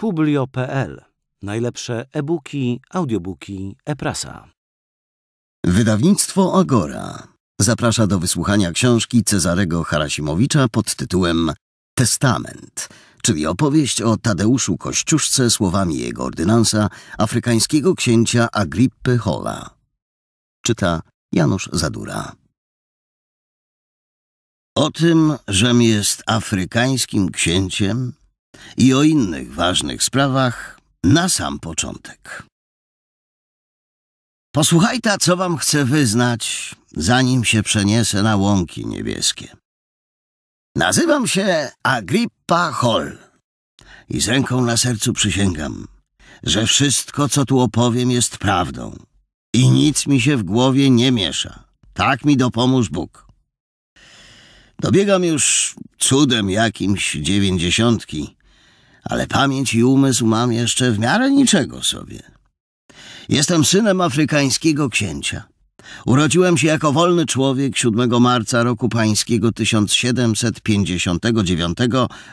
publio.pl. Najlepsze e-booki, audiobooki, e-prasa. Wydawnictwo Agora zaprasza do wysłuchania książki Cezarego Harasimowicza pod tytułem Testament, czyli opowieść o Tadeuszu Kościuszce słowami jego ordynansa afrykańskiego księcia Agrippy Hola. Czyta Janusz Zadura. O tym, żem jest afrykańskim księciem, i o innych ważnych sprawach na sam początek. Posłuchaj ta, co wam chcę wyznać, zanim się przeniesę na łąki niebieskie. Nazywam się Agrippa Hall i z ręką na sercu przysięgam, że wszystko, co tu opowiem, jest prawdą i nic mi się w głowie nie miesza. Tak mi dopomóż Bóg. Dobiegam już cudem jakimś dziewięćdziesiątki ale pamięć i umysł mam jeszcze w miarę niczego sobie. Jestem synem afrykańskiego księcia. Urodziłem się jako wolny człowiek 7 marca roku pańskiego 1759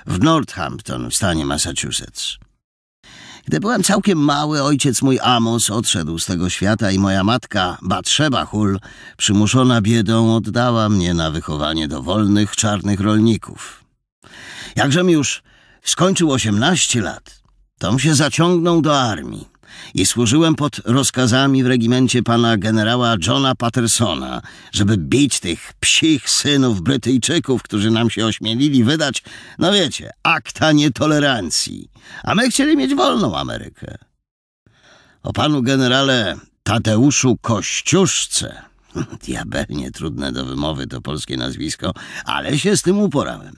w Northampton w stanie Massachusetts. Gdy byłem całkiem mały, ojciec mój Amos odszedł z tego świata i moja matka, Batrzeba Hul, przymuszona biedą, oddała mnie na wychowanie do wolnych, czarnych rolników. Jakżem już Skończył 18 lat. Tom się zaciągnął do armii i służyłem pod rozkazami w regimencie pana generała Johna Pattersona, żeby bić tych psich synów Brytyjczyków, którzy nam się ośmielili wydać, no wiecie, akta nietolerancji. A my chcieli mieć wolną Amerykę. O panu generale Tadeuszu Kościuszce, diabelnie trudne do wymowy to polskie nazwisko, ale się z tym uporałem.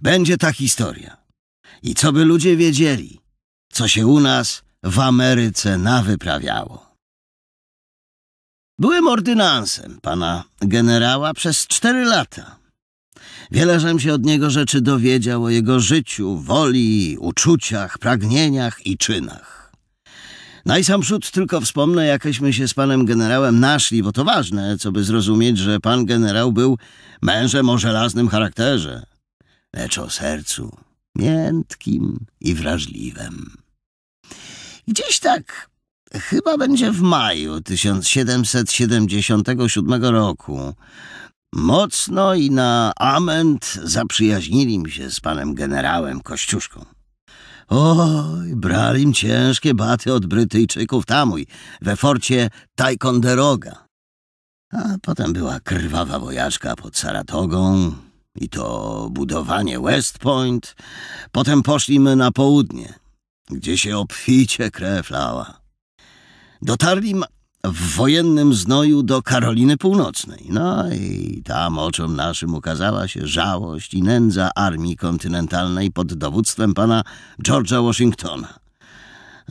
Będzie ta historia. I co by ludzie wiedzieli, co się u nas w Ameryce nawyprawiało. Byłem ordynansem pana generała przez cztery lata. Wiele żem się od niego rzeczy dowiedział o jego życiu, woli, uczuciach, pragnieniach i czynach. Najsamprzód tylko wspomnę, jakeśmy się z panem generałem naszli, bo to ważne, co by zrozumieć, że pan generał był mężem o żelaznym charakterze, lecz o sercu miętkim i wrażliwym. Gdzieś tak, chyba będzie w maju 1777 roku, mocno i na ament zaprzyjaźnili mi się z panem generałem Kościuszką. Oj, brali mi ciężkie baty od Brytyjczyków tamuj, we forcie Ticonderoga. A potem była krwawa wojaczka pod Saratogą, i to budowanie West Point. Potem poszliśmy na południe, gdzie się obficie krew lała. Dotarli w wojennym znoju do Karoliny Północnej. No i tam oczom naszym ukazała się żałość i nędza armii kontynentalnej pod dowództwem pana George'a Washingtona.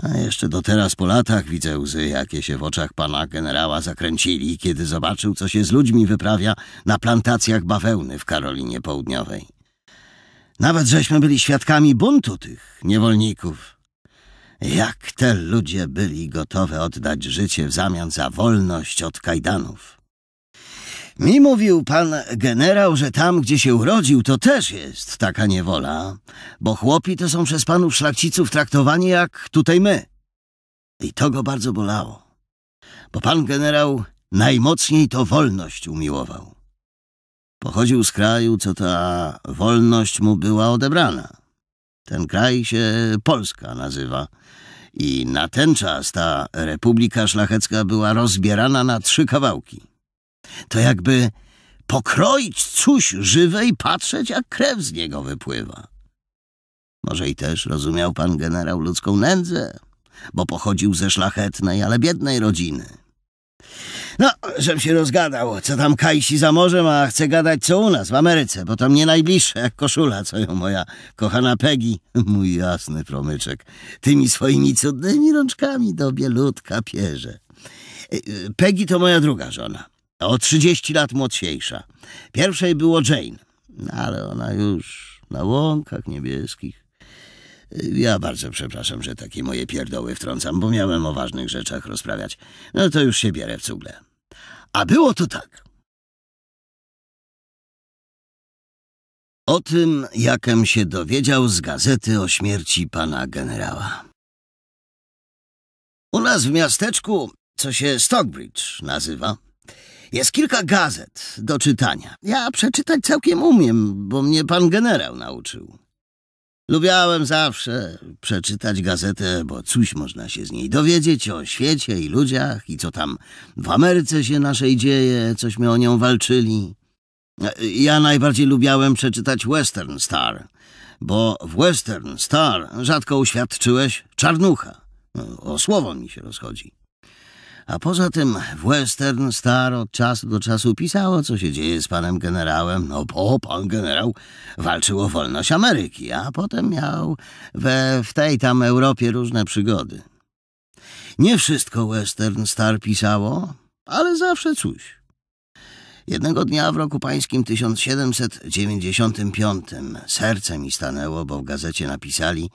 A jeszcze do teraz po latach widzę łzy, jakie się w oczach pana generała zakręcili, kiedy zobaczył, co się z ludźmi wyprawia na plantacjach bawełny w Karolinie Południowej. Nawet żeśmy byli świadkami buntu tych niewolników. Jak te ludzie byli gotowe oddać życie w zamian za wolność od kajdanów. Mi mówił pan generał, że tam, gdzie się urodził, to też jest taka niewola, bo chłopi to są przez panów szlachciców traktowani jak tutaj my. I to go bardzo bolało, bo pan generał najmocniej to wolność umiłował. Pochodził z kraju, co ta wolność mu była odebrana. Ten kraj się Polska nazywa. I na ten czas ta Republika Szlachecka była rozbierana na trzy kawałki. To jakby pokroić coś żywe i patrzeć, jak krew z niego wypływa. Może i też rozumiał pan generał ludzką nędzę, bo pochodził ze szlachetnej, ale biednej rodziny. No, żem się rozgadał, co tam Kajsi za morzem, a chcę gadać co u nas w Ameryce, bo to mnie najbliższe, jak koszula, co ją moja kochana Peggy, mój jasny promyczek, tymi swoimi cudnymi rączkami do bielutka pierze. Peggy to moja druga żona o 30 lat młodsiejsza. Pierwszej było Jane, no ale ona już na łąkach niebieskich. Ja bardzo przepraszam, że takie moje pierdoły wtrącam, bo miałem o ważnych rzeczach rozprawiać. No to już się bierę w cugle. A było to tak. O tym, jakem się dowiedział z gazety o śmierci pana generała. U nas w miasteczku, co się Stockbridge nazywa, jest kilka gazet do czytania. Ja przeczytać całkiem umiem, bo mnie pan generał nauczył. Lubiałem zawsze przeczytać gazetę, bo coś można się z niej dowiedzieć o świecie i ludziach i co tam w Ameryce się naszej dzieje, cośmy o nią walczyli. Ja najbardziej lubiałem przeczytać Western Star, bo w Western Star rzadko uświadczyłeś czarnucha. O słowo mi się rozchodzi. A poza tym Western Star od czasu do czasu pisało, co się dzieje z panem generałem. No bo pan generał walczył o wolność Ameryki, a potem miał we, w tej tam Europie różne przygody. Nie wszystko Western Star pisało, ale zawsze coś. Jednego dnia w roku pańskim 1795 serce mi stanęło, bo w gazecie napisali,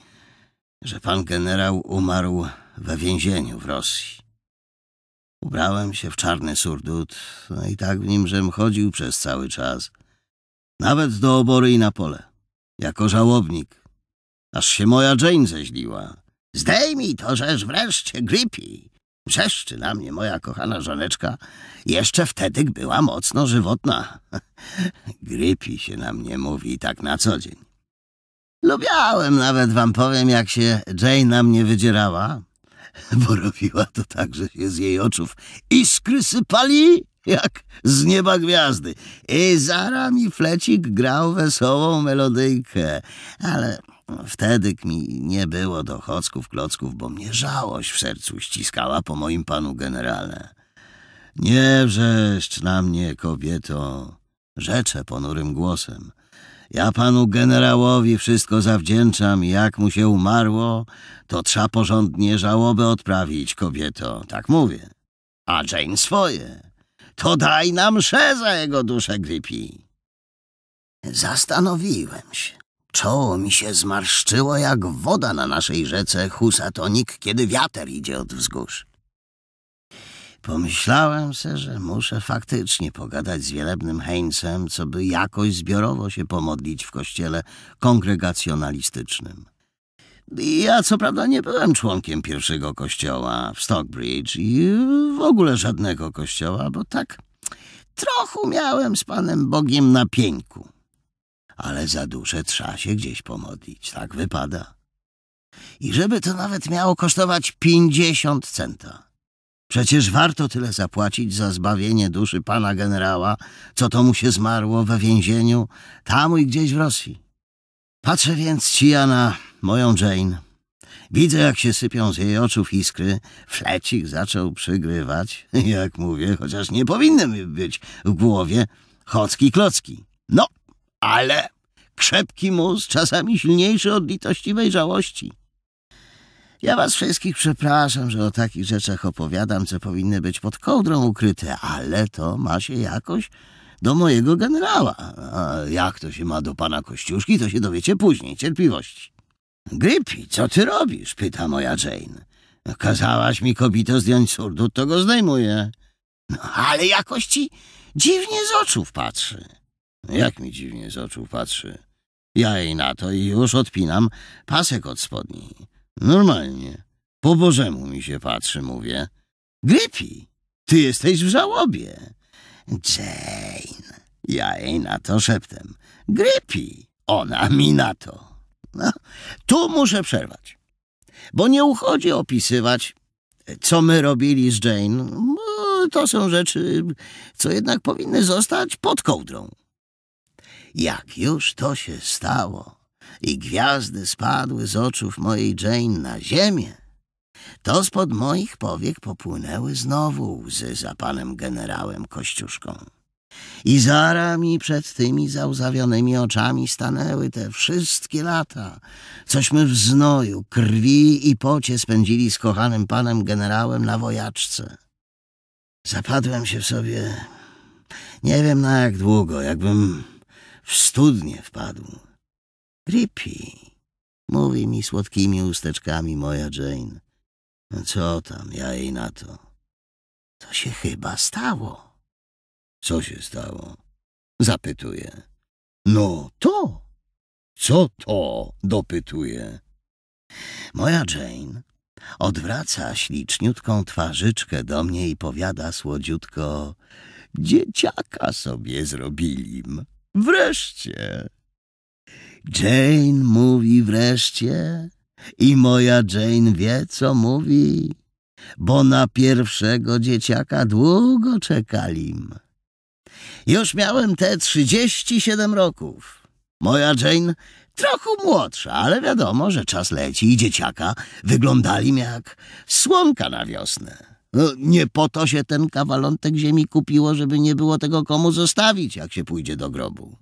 że pan generał umarł we więzieniu w Rosji. Ubrałem się w czarny surdut, no i tak w nim żem chodził przez cały czas. Nawet do obory i na pole. Jako żałobnik. Aż się moja Jane zeźliła. Zdejmij to, żeż wreszcie, Grippy! Wrzeszczy na mnie moja kochana żoneczka. Jeszcze wtedy była mocno żywotna. Grippy się na mnie mówi tak na co dzień. Lubiałem nawet, wam powiem, jak się Jane na mnie wydzierała. bo robiła to tak, że się z jej oczów iskry sypali jak z nieba gwiazdy. I zara mi flecik grał wesołą melodyjkę, ale wtedy mi nie było do chocków klocków, bo mnie żałość w sercu ściskała po moim panu generale. Nie wrzeszcz na mnie, kobieto, rzecze ponurym głosem. Ja panu generałowi wszystko zawdzięczam. Jak mu się umarło, to trza porządnie żałoby odprawić, kobieto. Tak mówię. A Jane swoje. To daj nam za jego duszę, Grypi. Zastanowiłem się. Czoło mi się zmarszczyło jak woda na naszej rzece Husatonik, kiedy wiatr idzie od wzgórz. Pomyślałem se, że muszę faktycznie pogadać z wielebnym Heincem, co by jakoś zbiorowo się pomodlić w kościele kongregacjonalistycznym. Ja co prawda nie byłem członkiem pierwszego kościoła w Stockbridge i w ogóle żadnego kościoła, bo tak trochę miałem z Panem Bogiem na pieńku. Ale za duże trzeba się gdzieś pomodlić, tak wypada. I żeby to nawet miało kosztować pięćdziesiąt centa. Przecież warto tyle zapłacić za zbawienie duszy pana generała, co to mu się zmarło we więzieniu, tam i gdzieś w Rosji. Patrzę więc cija na moją Jane. Widzę, jak się sypią z jej oczów iskry. Flecik zaczął przygrywać, jak mówię, chociaż nie powinny mi być w głowie chocki klocki. No, ale krzepki mózg czasami silniejszy od litościwej żałości. Ja was wszystkich przepraszam, że o takich rzeczach opowiadam, co powinny być pod kołdrą ukryte, ale to ma się jakoś do mojego generała. A jak to się ma do pana Kościuszki, to się dowiecie później. Cierpliwości. Grypi, co ty robisz? pyta moja Jane. No, kazałaś mi kobito zdjąć surdut, to go zdejmuję. No, ale jakoś ci dziwnie z oczów patrzy. Jak mi dziwnie z oczów patrzy? Ja jej na to i już odpinam pasek od spodni. Normalnie. Po Bożemu mi się patrzy, mówię. Grypi, ty jesteś w żałobie. Jane. Ja jej na to szeptem. Grypi, ona mi na to. No, tu muszę przerwać, bo nie uchodzi opisywać, co my robili z Jane. to są rzeczy, co jednak powinny zostać pod kołdrą. Jak już to się stało, i gwiazdy spadły z oczów mojej Jane na ziemię, to spod moich powiek popłynęły znowu łzy za panem generałem Kościuszką. I zara mi przed tymi załzawionymi oczami stanęły te wszystkie lata, cośmy w znoju, krwi i pocie spędzili z kochanym panem generałem na wojaczce. Zapadłem się w sobie, nie wiem na jak długo, jakbym w studnie wpadł. Ripi, mówi mi słodkimi usteczkami moja Jane. Co tam, ja jej na to. To się chyba stało. Co się stało? Zapytuje. No to. Co to? Dopytuje. Moja Jane odwraca śliczniutką twarzyczkę do mnie i powiada słodziutko. Dzieciaka sobie zrobilim. Wreszcie. Jane mówi wreszcie i moja Jane wie, co mówi, bo na pierwszego dzieciaka długo czekalim. Już miałem te trzydzieści siedem roków. Moja Jane trochę młodsza, ale wiadomo, że czas leci i dzieciaka mi jak słonka na wiosnę. No, nie po to się ten kawalątek ziemi kupiło, żeby nie było tego komu zostawić, jak się pójdzie do grobu.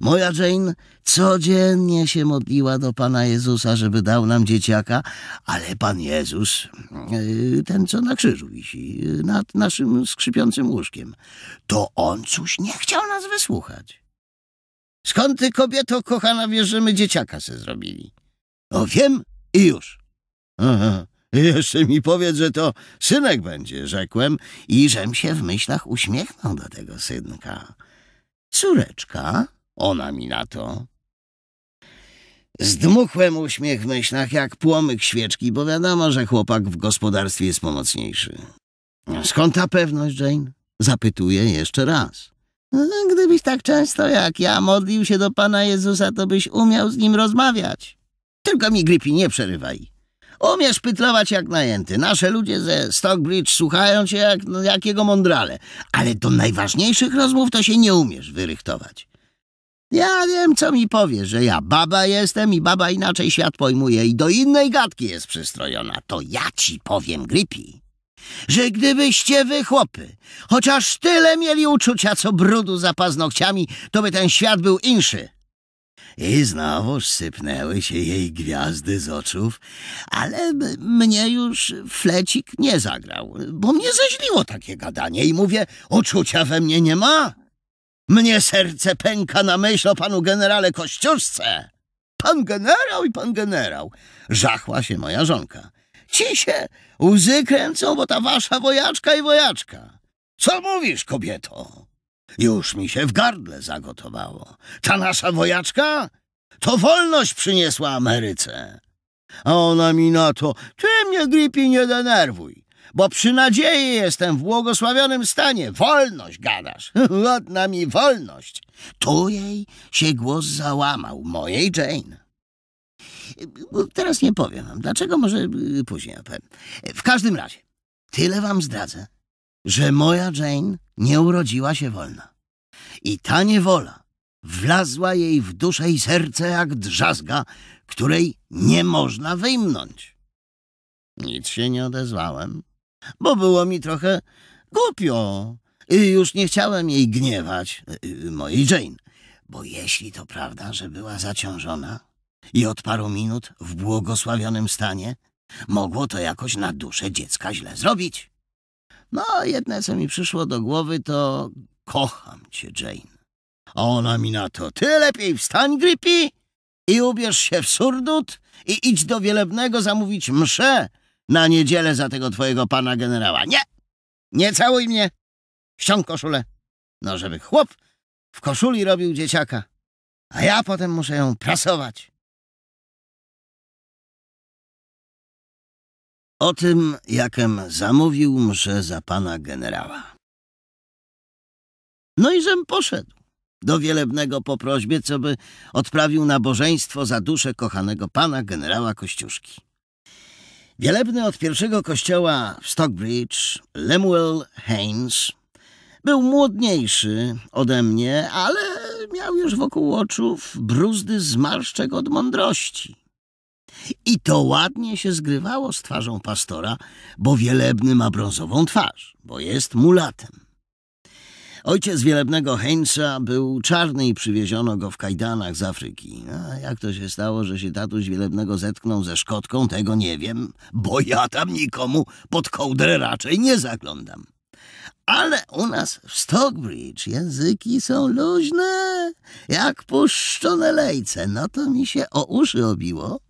Moja Jane codziennie się modliła do Pana Jezusa, żeby dał nam dzieciaka, ale Pan Jezus, y, ten co na krzyżu wisi, y, nad naszym skrzypiącym łóżkiem, to On coś nie chciał nas wysłuchać. Skąd ty, kobieto kochana, wiesz, że my dzieciaka se zrobili? O, wiem i już. Aha. Jeszcze mi powiedz, że to synek będzie, rzekłem i żem się w myślach uśmiechnął do tego synka. Córeczka, ona mi na to. Zdmuchłem uśmiech w myślach jak płomyk świeczki, bo wiadomo, że chłopak w gospodarstwie jest pomocniejszy. Skąd ta pewność, Jane? Zapytuję jeszcze raz. No, gdybyś tak często jak ja modlił się do Pana Jezusa, to byś umiał z Nim rozmawiać. Tylko mi gripi nie przerywaj. Umiesz pytlować jak najęty. Nasze ludzie ze Stockbridge słuchają cię jak no, jakiego mądrale. Ale do najważniejszych rozmów to się nie umiesz wyrychtować. Ja wiem, co mi powie, że ja baba jestem i baba inaczej świat pojmuje i do innej gadki jest przystrojona. To ja ci powiem, Gripi, że gdybyście wy, chłopy, chociaż tyle mieli uczucia, co brudu za paznokciami, to by ten świat był inszy. I znowuż sypnęły się jej gwiazdy z oczów, ale mnie już flecik nie zagrał, bo mnie zeźliło takie gadanie i mówię, uczucia we mnie nie ma. Mnie serce pęka na myśl o panu generale Kościuszce. Pan generał i pan generał. Żachła się moja żonka. Ci się łzy kręcą, bo ta wasza wojaczka i wojaczka. Co mówisz, kobieto? Już mi się w gardle zagotowało. Ta nasza wojaczka to wolność przyniesła Ameryce. A ona mi na to, ty mnie, Gripi, nie denerwuj bo przy nadziei jestem w błogosławionym stanie. Wolność gadasz, ładna mi wolność. Tu jej się głos załamał, mojej Jane. Teraz nie powiem wam, dlaczego może y, później opowiem. W każdym razie, tyle wam zdradzę, że moja Jane nie urodziła się wolna. I ta niewola wlazła jej w duszę i serce jak drzazga, której nie można wyjmnąć. Nic się nie odezwałem bo było mi trochę głupio. i Już nie chciałem jej gniewać, y, y, mojej Jane, bo jeśli to prawda, że była zaciążona i od paru minut w błogosławionym stanie, mogło to jakoś na duszę dziecka źle zrobić. No, jedne co mi przyszło do głowy to kocham cię, Jane. A ona mi na to, ty lepiej wstań, Grippy, i ubierz się w surdut i idź do wielebnego zamówić mszę, na niedzielę za tego twojego pana generała. Nie! Nie całuj mnie! Ściąg koszulę. No, żeby chłop w koszuli robił dzieciaka, a ja potem muszę ją prasować. O tym, jakem zamówił mrze za pana generała. No i żem poszedł do wielebnego po prośbie, co by odprawił nabożeństwo za duszę kochanego pana generała Kościuszki. Wielebny od pierwszego kościoła w Stockbridge, Lemuel Haynes, był młodniejszy ode mnie, ale miał już wokół oczów bruzdy zmarszczek od mądrości. I to ładnie się zgrywało z twarzą pastora, bo wielebny ma brązową twarz, bo jest mulatem. Ojciec wielebnego Heinza był czarny i przywieziono go w kajdanach z Afryki. A jak to się stało, że się tatuś wielebnego zetknął ze Szkotką, tego nie wiem, bo ja tam nikomu pod kołdrę raczej nie zaglądam. Ale u nas w Stockbridge języki są luźne, jak puszczone lejce. No to mi się o uszy obiło,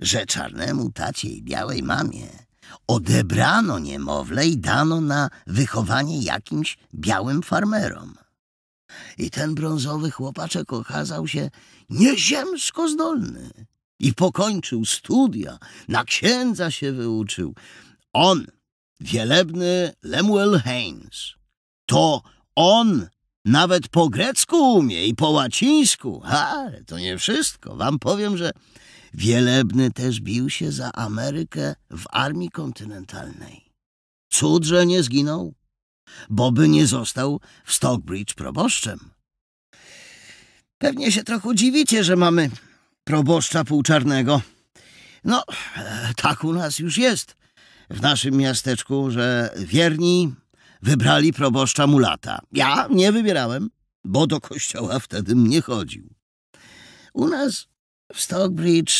że czarnemu tacie i białej mamie odebrano niemowlę i dano na wychowanie jakimś białym farmerom. I ten brązowy chłopaczek okazał się nieziemsko zdolny i pokończył studia, na księdza się wyuczył. On, wielebny Lemuel Haynes, to on nawet po grecku umie i po łacińsku, ale to nie wszystko. Wam powiem, że Wielebny też bił się za Amerykę w armii kontynentalnej. Cud, że nie zginął, bo by nie został w Stockbridge proboszczem. Pewnie się trochę dziwicie, że mamy proboszcza półczarnego. No, tak u nas już jest w naszym miasteczku, że wierni wybrali proboszcza mulata. Ja nie wybierałem, bo do kościoła wtedy nie chodził. U nas w Stockbridge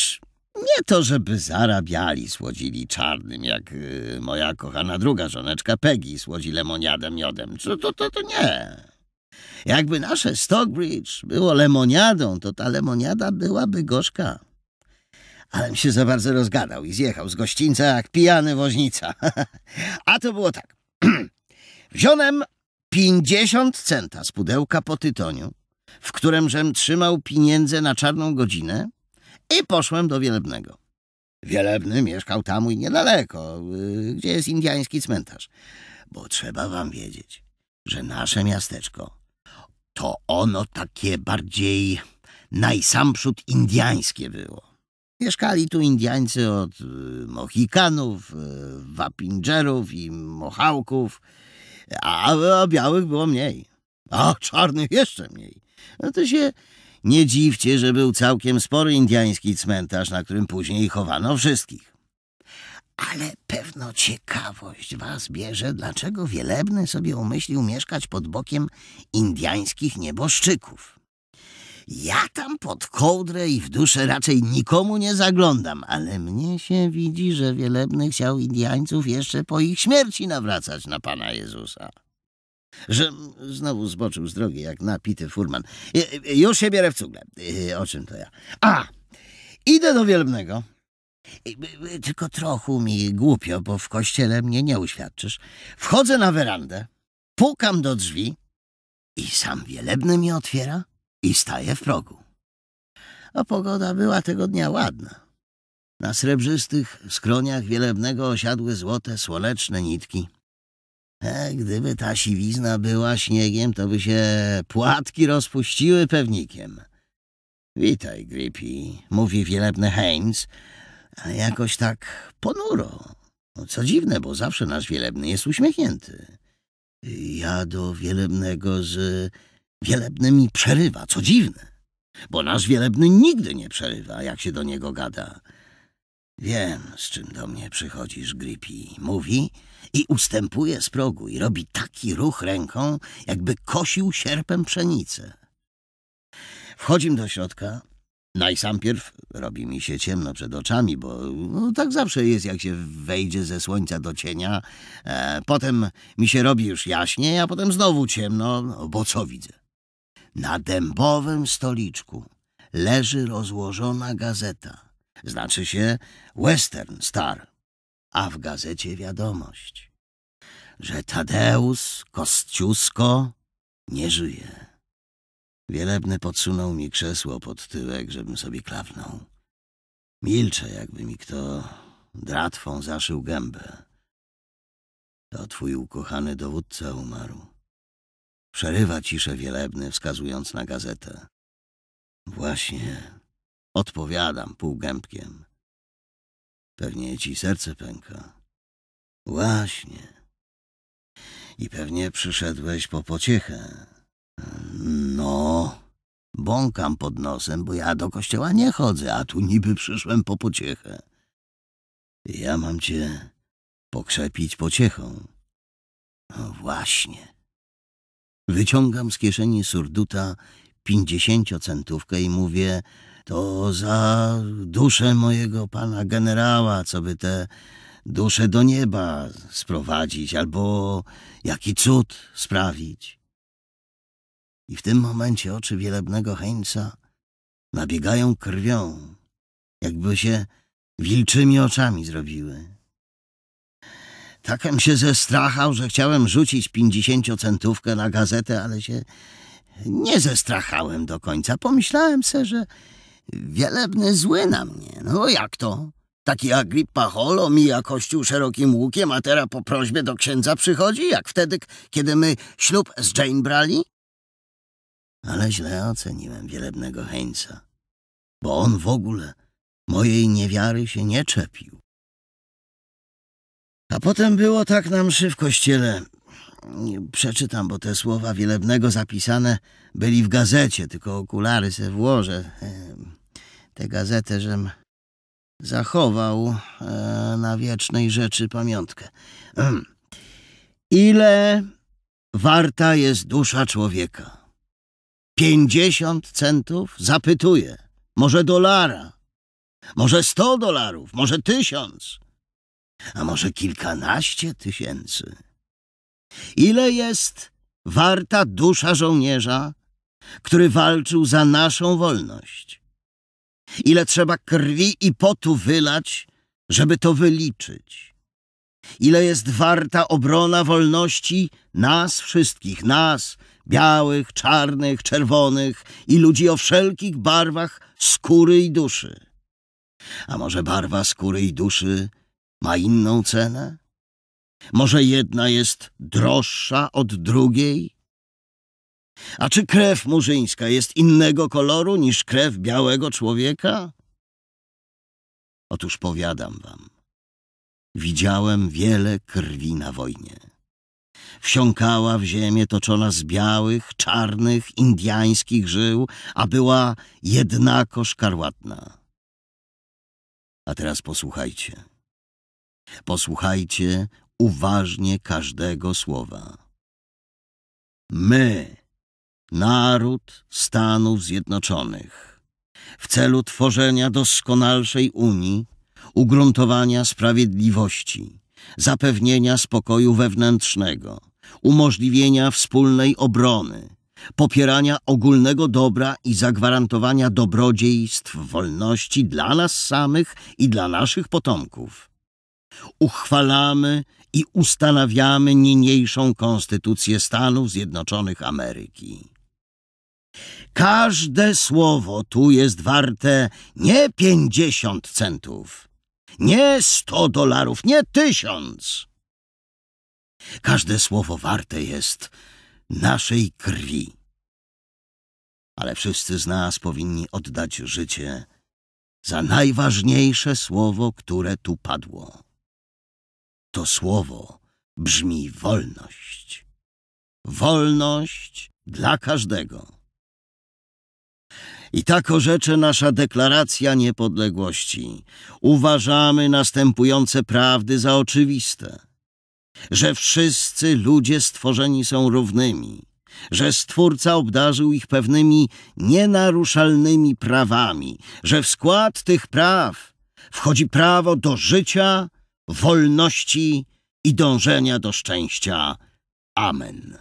nie to, żeby zarabiali, słodzili czarnym, jak y, moja kochana druga żoneczka Peggy słodzi lemoniadem miodem. To, to, to, to nie. Jakby nasze Stockbridge było lemoniadą, to ta lemoniada byłaby gorzka. Alem się za bardzo rozgadał i zjechał z gościńca jak pijany woźnica. A to było tak. Wziąłem pięćdziesiąt centa z pudełka po tytoniu, w którym żem trzymał pieniędzy na czarną godzinę, i poszłem do Wielebnego. Wielebny mieszkał tam i niedaleko, y, gdzie jest indiański cmentarz. Bo trzeba wam wiedzieć, że nasze miasteczko to ono takie bardziej najsamprzód indiańskie było. Mieszkali tu Indiańcy od y, Mohikanów, y, Wapingerów i Mohałków, a białych było mniej, a czarnych jeszcze mniej. No to się nie dziwcie, że był całkiem spory indiański cmentarz, na którym później chowano wszystkich. Ale pewno ciekawość was bierze, dlaczego Wielebny sobie umyślił mieszkać pod bokiem indiańskich nieboszczyków. Ja tam pod kołdrę i w duszę raczej nikomu nie zaglądam, ale mnie się widzi, że Wielebny chciał Indiańców jeszcze po ich śmierci nawracać na Pana Jezusa że znowu zboczył z drogi, jak napity furman. E, e, już się bierę w cugle. E, o czym to ja? A! Idę do Wielbnego. Tylko trochu mi głupio, bo w kościele mnie nie uświadczysz. Wchodzę na werandę, pukam do drzwi i sam Wielebny mi otwiera i staje w progu. A pogoda była tego dnia ładna. Na srebrzystych skroniach Wielebnego osiadły złote, słoneczne nitki. E, gdyby ta siwizna była śniegiem, to by się płatki rozpuściły pewnikiem. Witaj, Grippy, mówi wielebny Heinz, ale jakoś tak ponuro. No, co dziwne, bo zawsze nasz wielebny jest uśmiechnięty. Ja do wielebnego z Wielebny mi przerywa, co dziwne, bo nasz wielebny nigdy nie przerywa, jak się do niego gada. Wiem, z czym do mnie przychodzisz, Grippy, mówi i ustępuje z progu i robi taki ruch ręką, jakby kosił sierpem pszenicę. Wchodzimy do środka. Najsampierw robi mi się ciemno przed oczami, bo no, tak zawsze jest, jak się wejdzie ze słońca do cienia. E, potem mi się robi już jaśniej, a potem znowu ciemno, no, bo co widzę? Na dębowym stoliczku leży rozłożona gazeta. Znaczy się Western Star a w gazecie wiadomość, że Tadeusz Kostciusko nie żyje. Wielebny podsunął mi krzesło pod tyłek, żebym sobie klawnął. Milczę, jakby mi kto dratwą zaszył gębę. To twój ukochany dowódca umarł. Przerywa ciszę wielebny, wskazując na gazetę. Właśnie, odpowiadam półgębkiem. Pewnie ci serce pęka. Właśnie. I pewnie przyszedłeś po pociechę. No, bąkam pod nosem, bo ja do kościoła nie chodzę, a tu niby przyszłem po pociechę. Ja mam cię pokrzepić pociechą. No właśnie. Wyciągam z kieszeni surduta pięćdziesięciocentówkę i mówię to za duszę mojego pana generała, co by te duszę do nieba sprowadzić albo jaki cud sprawić. I w tym momencie oczy wielebnego Heńca nabiegają krwią, jakby się wilczymi oczami zrobiły. Takem się zestrachał, że chciałem rzucić pięćdziesięciocentówkę na gazetę, ale się nie zestrachałem do końca. Pomyślałem se, że Wielebny zły na mnie. No jak to? Taki Agrippa Holo mija kościół szerokim łukiem, a teraz po prośbie do księdza przychodzi, jak wtedy, kiedy my ślub z Jane brali? Ale źle oceniłem wielebnego heńca, bo on w ogóle mojej niewiary się nie czepił. A potem było tak na mszy w kościele. Przeczytam, bo te słowa wielebnego zapisane byli w gazecie, tylko okulary se włożę. Ehm, tę gazetę, żem zachował e, na wiecznej rzeczy pamiątkę. Ile warta jest dusza człowieka? Pięćdziesiąt centów? Zapytuję. Może dolara? Może sto dolarów? Może tysiąc? A może kilkanaście tysięcy? Ile jest warta dusza żołnierza, który walczył za naszą wolność? ile trzeba krwi i potu wylać, żeby to wyliczyć. Ile jest warta obrona wolności nas wszystkich, nas, białych, czarnych, czerwonych i ludzi o wszelkich barwach skóry i duszy. A może barwa skóry i duszy ma inną cenę? Może jedna jest droższa od drugiej? A czy krew murzyńska jest innego koloru niż krew białego człowieka? Otóż powiadam wam, widziałem wiele krwi na wojnie. Wsiąkała w ziemię toczona z białych, czarnych, indiańskich żył, a była jednako szkarłatna. A teraz posłuchajcie. Posłuchajcie uważnie każdego słowa. My naród Stanów Zjednoczonych w celu tworzenia doskonalszej Unii, ugruntowania sprawiedliwości, zapewnienia spokoju wewnętrznego, umożliwienia wspólnej obrony, popierania ogólnego dobra i zagwarantowania dobrodziejstw wolności dla nas samych i dla naszych potomków. Uchwalamy i ustanawiamy niniejszą Konstytucję Stanów Zjednoczonych Ameryki. Każde słowo tu jest warte nie pięćdziesiąt centów, nie sto dolarów, nie tysiąc. Każde słowo warte jest naszej krwi. Ale wszyscy z nas powinni oddać życie za najważniejsze słowo, które tu padło. To słowo brzmi wolność. Wolność dla każdego. I tak orzecze nasza deklaracja niepodległości. Uważamy następujące prawdy za oczywiste. Że wszyscy ludzie stworzeni są równymi. Że Stwórca obdarzył ich pewnymi nienaruszalnymi prawami. Że w skład tych praw wchodzi prawo do życia, wolności i dążenia do szczęścia. Amen.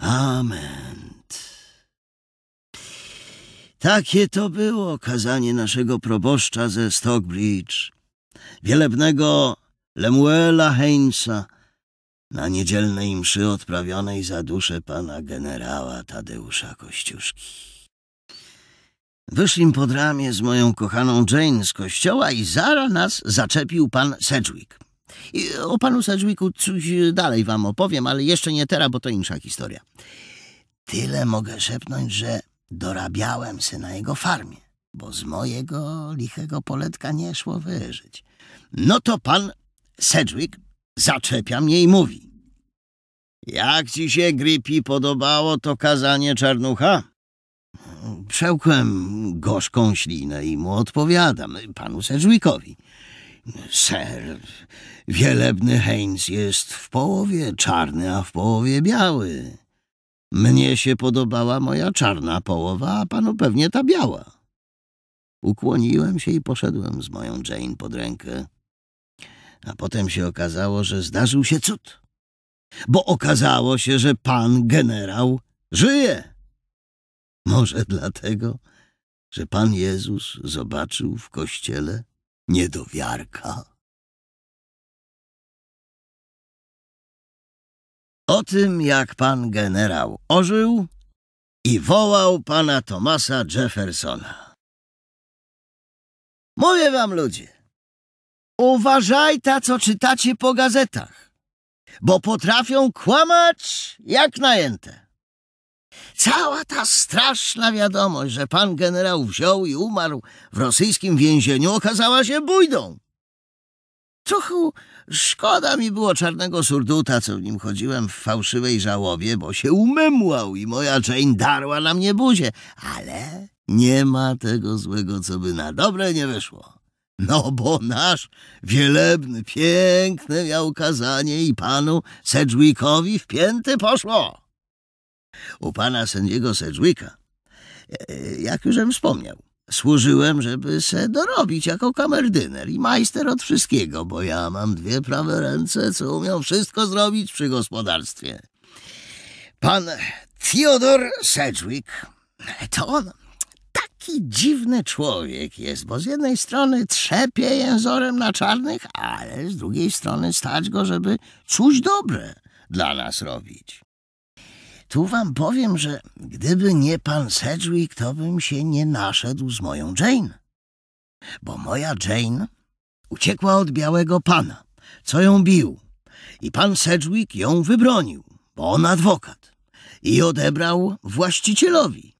Amen. Takie to było kazanie naszego proboszcza ze Stockbridge, wielebnego Lemuela Heinza, na niedzielnej mszy odprawionej za duszę pana generała Tadeusza Kościuszki. Wyszliśmy pod ramię z moją kochaną Jane z kościoła i zaraz nas zaczepił pan Sedgwick. I o panu Sedgwicku coś dalej wam opowiem, ale jeszcze nie teraz, bo to inna historia. Tyle mogę szepnąć, że Dorabiałem se na jego farmie, bo z mojego lichego poletka nie szło wyżyć. No to pan Sedgwick zaczepia mnie i mówi. Jak ci się, Gripi, podobało to kazanie Czarnucha? Przełkłem gorzką ślinę i mu odpowiadam, panu Sedgwickowi. Ser, wielebny Heinz jest w połowie czarny, a w połowie biały. Mnie się podobała moja czarna połowa, a panu pewnie ta biała. Ukłoniłem się i poszedłem z moją Jane pod rękę. A potem się okazało, że zdarzył się cud. Bo okazało się, że pan generał żyje. Może dlatego, że pan Jezus zobaczył w kościele niedowiarka. o tym, jak pan generał ożył i wołał pana Tomasa Jeffersona. Mówię wam, ludzie, uważaj ta, co czytacie po gazetach, bo potrafią kłamać jak najęte. Cała ta straszna wiadomość, że pan generał wziął i umarł w rosyjskim więzieniu, okazała się bójdą. Trochę Szkoda mi było czarnego surduta, co w nim chodziłem w fałszywej żałobie, bo się umemłał i moja Jane darła na mnie buzię. Ale nie ma tego złego, co by na dobre nie wyszło. No bo nasz wielebny, piękny miał kazanie i panu Sedgwickowi w pięty poszło. U pana sędziego Sedgwicka, e, e, jak jużem wspomniał, Służyłem, żeby se dorobić jako kamerdyner i majster od wszystkiego, bo ja mam dwie prawe ręce, co umiał wszystko zrobić przy gospodarstwie. Pan Theodor Sedgwick, to on taki dziwny człowiek jest, bo z jednej strony trzepie jęzorem na czarnych, ale z drugiej strony stać go, żeby coś dobre dla nas robić. Tu wam powiem, że gdyby nie pan Sedgwick, to bym się nie naszedł z moją Jane. Bo moja Jane uciekła od białego pana, co ją bił. I pan Sedgwick ją wybronił, bo on adwokat. I odebrał właścicielowi.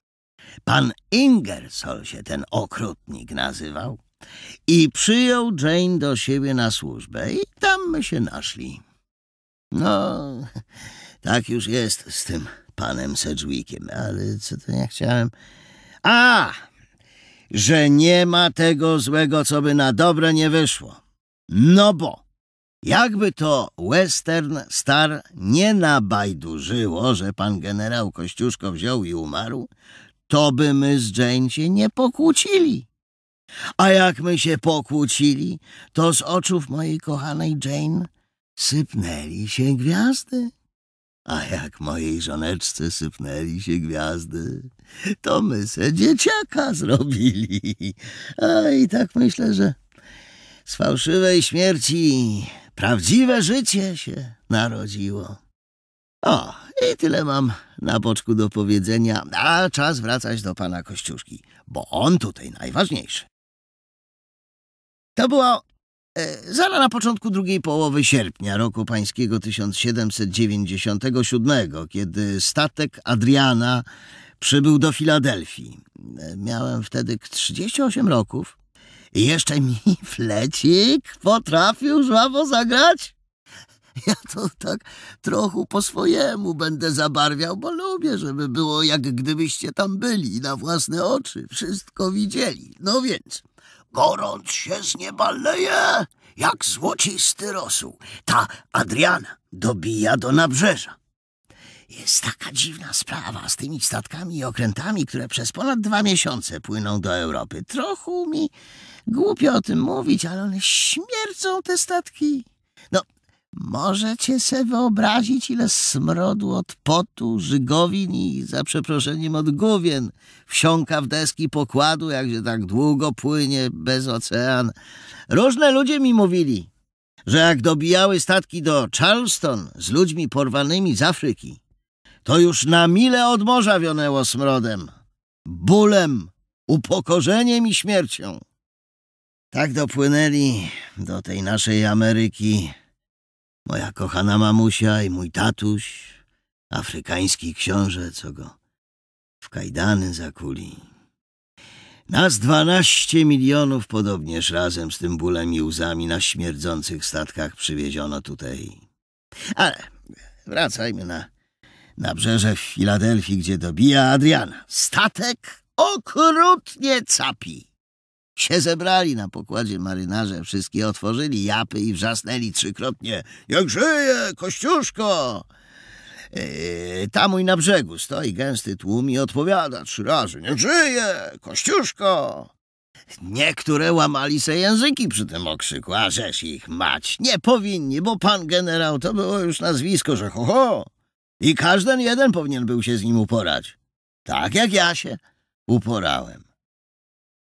Pan Ingersoll się ten okrutnik nazywał. I przyjął Jane do siebie na służbę i tam my się naszli. No, tak już jest z tym panem Sedgwickiem, ale co to ja chciałem... A! Że nie ma tego złego, co by na dobre nie wyszło. No bo, jakby to Western Star nie nabajdurzyło, że pan generał Kościuszko wziął i umarł, to by my z Jane się nie pokłócili. A jak my się pokłócili, to z oczów mojej kochanej Jane sypnęli się gwiazdy. A jak mojej żoneczce sypnęli się gwiazdy, to my se dzieciaka zrobili. A i tak myślę, że z fałszywej śmierci prawdziwe życie się narodziło. O, i tyle mam na boczku do powiedzenia, a czas wracać do pana Kościuszki, bo on tutaj najważniejszy. To było E, Zara na początku drugiej połowy sierpnia roku pańskiego 1797, kiedy statek Adriana przybył do Filadelfii. E, miałem wtedy 38 roków i jeszcze mi flecik potrafił żwawo zagrać. Ja to tak trochę po swojemu będę zabarwiał, bo lubię, żeby było jak gdybyście tam byli, na własne oczy, wszystko widzieli. No więc... Gorąc się z nieba leje, jak złocisty rosół. Ta Adriana dobija do nabrzeża. Jest taka dziwna sprawa z tymi statkami i okrętami, które przez ponad dwa miesiące płyną do Europy. Trochę mi głupio o tym mówić, ale one śmierdzą te statki. Możecie se wyobrazić, ile smrodu od potu, żygowin i za przeproszeniem od główien wsiąka w deski pokładu, jakże tak długo płynie bez ocean. Różne ludzie mi mówili, że jak dobijały statki do Charleston z ludźmi porwanymi z Afryki, to już na mile od morza wionęło smrodem, bólem, upokorzeniem i śmiercią. Tak dopłynęli do tej naszej Ameryki Moja kochana mamusia i mój tatuś, afrykański książę, co go w kajdany zakuli. Nas dwanaście milionów podobnież razem z tym bólem i łzami na śmierdzących statkach przywieziono tutaj. Ale wracajmy na, na w Filadelfii, gdzie dobija Adriana. Statek okrutnie capi. Się zebrali na pokładzie marynarze, wszystkie otworzyli japy i wrzasnęli trzykrotnie. Jak żyje, Kościuszko! Yy, mój na brzegu stoi gęsty tłum i odpowiada trzy razy. Nie żyje, Kościuszko! Niektóre łamali se języki przy tym okrzyku, a żeś ich mać. Nie powinni, bo pan generał to było już nazwisko, że ho, ho. I każden jeden powinien był się z nim uporać. Tak jak ja się uporałem.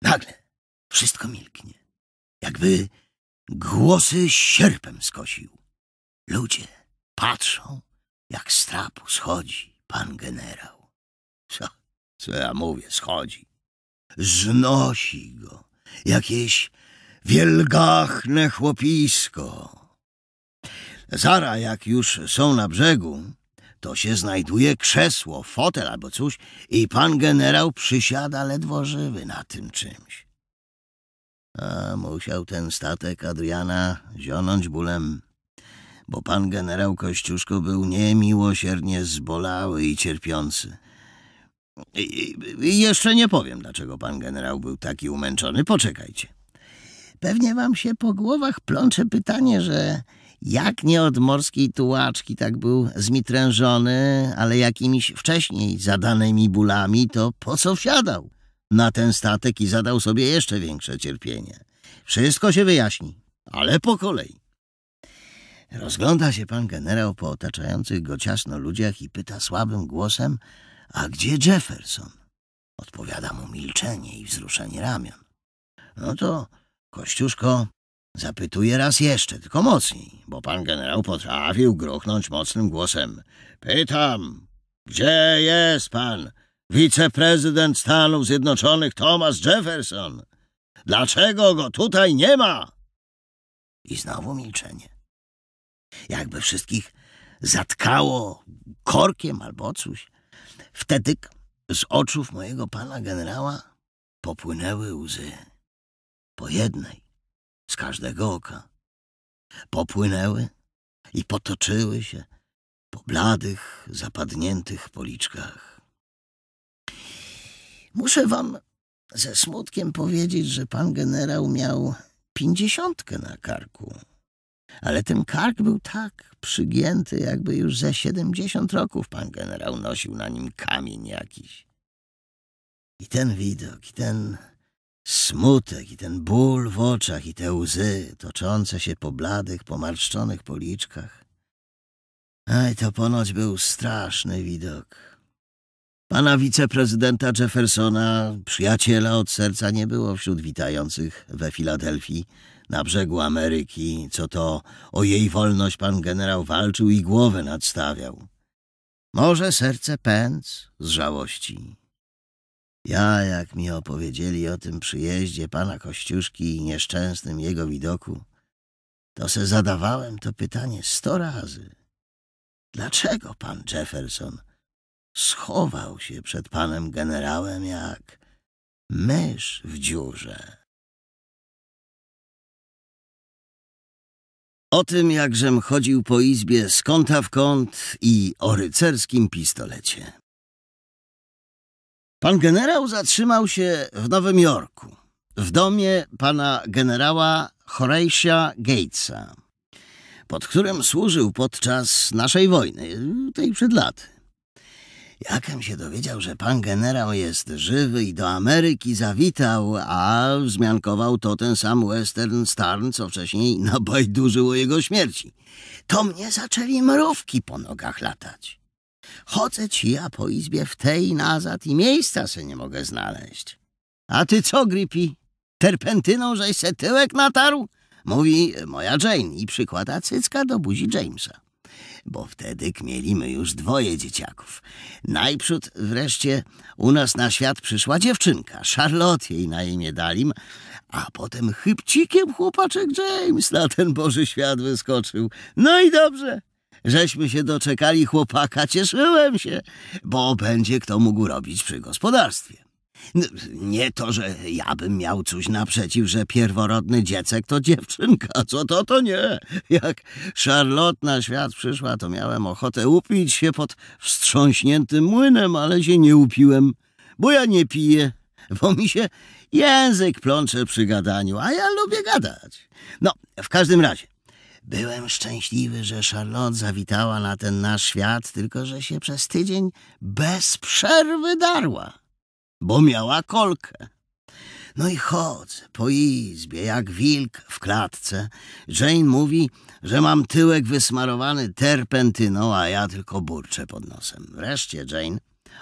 Nagle wszystko milknie, jakby głosy sierpem skosił. Ludzie patrzą, jak z trapu schodzi pan generał. Co, co ja mówię, schodzi. Znosi go jakieś wielgachne chłopisko. Zara, jak już są na brzegu, to się znajduje krzesło, fotel albo coś i pan generał przysiada ledwo żywy na tym czymś. A musiał ten statek Adriana zionąć bólem, bo pan generał Kościuszko był niemiłosiernie zbolały i cierpiący. I, i jeszcze nie powiem, dlaczego pan generał był taki umęczony. Poczekajcie. Pewnie wam się po głowach plącze pytanie, że jak nie od morskiej tułaczki tak był zmitrężony, ale jakimiś wcześniej zadanymi bólami, to po co wsiadał? na ten statek i zadał sobie jeszcze większe cierpienie. Wszystko się wyjaśni, ale po kolei. Rozgląda się pan generał po otaczających go ciasno ludziach i pyta słabym głosem, a gdzie Jefferson? Odpowiada mu milczenie i wzruszenie ramion. No to Kościuszko zapytuje raz jeszcze, tylko mocniej, bo pan generał potrafił gruchnąć mocnym głosem. Pytam, gdzie jest pan wiceprezydent Stanów Zjednoczonych Thomas Jefferson. Dlaczego go tutaj nie ma? I znowu milczenie. Jakby wszystkich zatkało korkiem albo coś. Wtedy z oczów mojego pana generała popłynęły łzy. Po jednej, z każdego oka. Popłynęły i potoczyły się po bladych, zapadniętych policzkach. Muszę wam ze smutkiem powiedzieć, że pan generał miał pięćdziesiątkę na karku. Ale ten kark był tak przygięty, jakby już ze siedemdziesiąt roków pan generał nosił na nim kamień jakiś. I ten widok, i ten smutek, i ten ból w oczach, i te łzy toczące się po bladych, pomarszczonych policzkach. Aj, to ponoć był straszny widok. Pana wiceprezydenta Jeffersona, przyjaciela od serca, nie było wśród witających we Filadelfii, na brzegu Ameryki, co to o jej wolność pan generał walczył i głowę nadstawiał. Może serce pędz z żałości. Ja, jak mi opowiedzieli o tym przyjeździe pana Kościuszki i nieszczęsnym jego widoku, to se zadawałem to pytanie sto razy. Dlaczego pan Jefferson schował się przed panem generałem jak mysz w dziurze. O tym, jakżem chodził po izbie z kąta w kąt i o rycerskim pistolecie. Pan generał zatrzymał się w Nowym Jorku, w domie pana generała Horatia Gatesa, pod którym służył podczas naszej wojny, tej przed laty. Jakem się dowiedział, że pan generał jest żywy i do Ameryki zawitał, a wzmiankował to ten sam Western Star, co wcześniej nabajdurzył no o jego śmierci. To mnie zaczęli mrówki po nogach latać. Chodzę ci ja po izbie w tej nazad i miejsca se nie mogę znaleźć. A ty co, Gripi? Terpentyną żeś se tyłek natarł? Mówi moja Jane i przykłada cycka do buzi Jamesa bo wtedy kmielimy już dwoje dzieciaków. Najprzód wreszcie u nas na świat przyszła dziewczynka, Charlotte jej na imię dalim, a potem chybcikiem chłopaczek James na ten Boży świat wyskoczył. No i dobrze. Żeśmy się doczekali chłopaka, cieszyłem się, bo będzie kto mógł robić przy gospodarstwie. Nie to, że ja bym miał coś naprzeciw, że pierworodny dziecek to dziewczynka. Co to, to nie. Jak Charlotte na świat przyszła, to miałem ochotę upić się pod wstrząśniętym młynem, ale się nie upiłem, bo ja nie piję, bo mi się język plącze przy gadaniu, a ja lubię gadać. No, w każdym razie. Byłem szczęśliwy, że Charlotte zawitała na ten nasz świat, tylko że się przez tydzień bez przerwy darła bo miała kolkę. No i chodzę po izbie, jak wilk w klatce. Jane mówi, że mam tyłek wysmarowany terpentyną, a ja tylko burczę pod nosem. Wreszcie Jane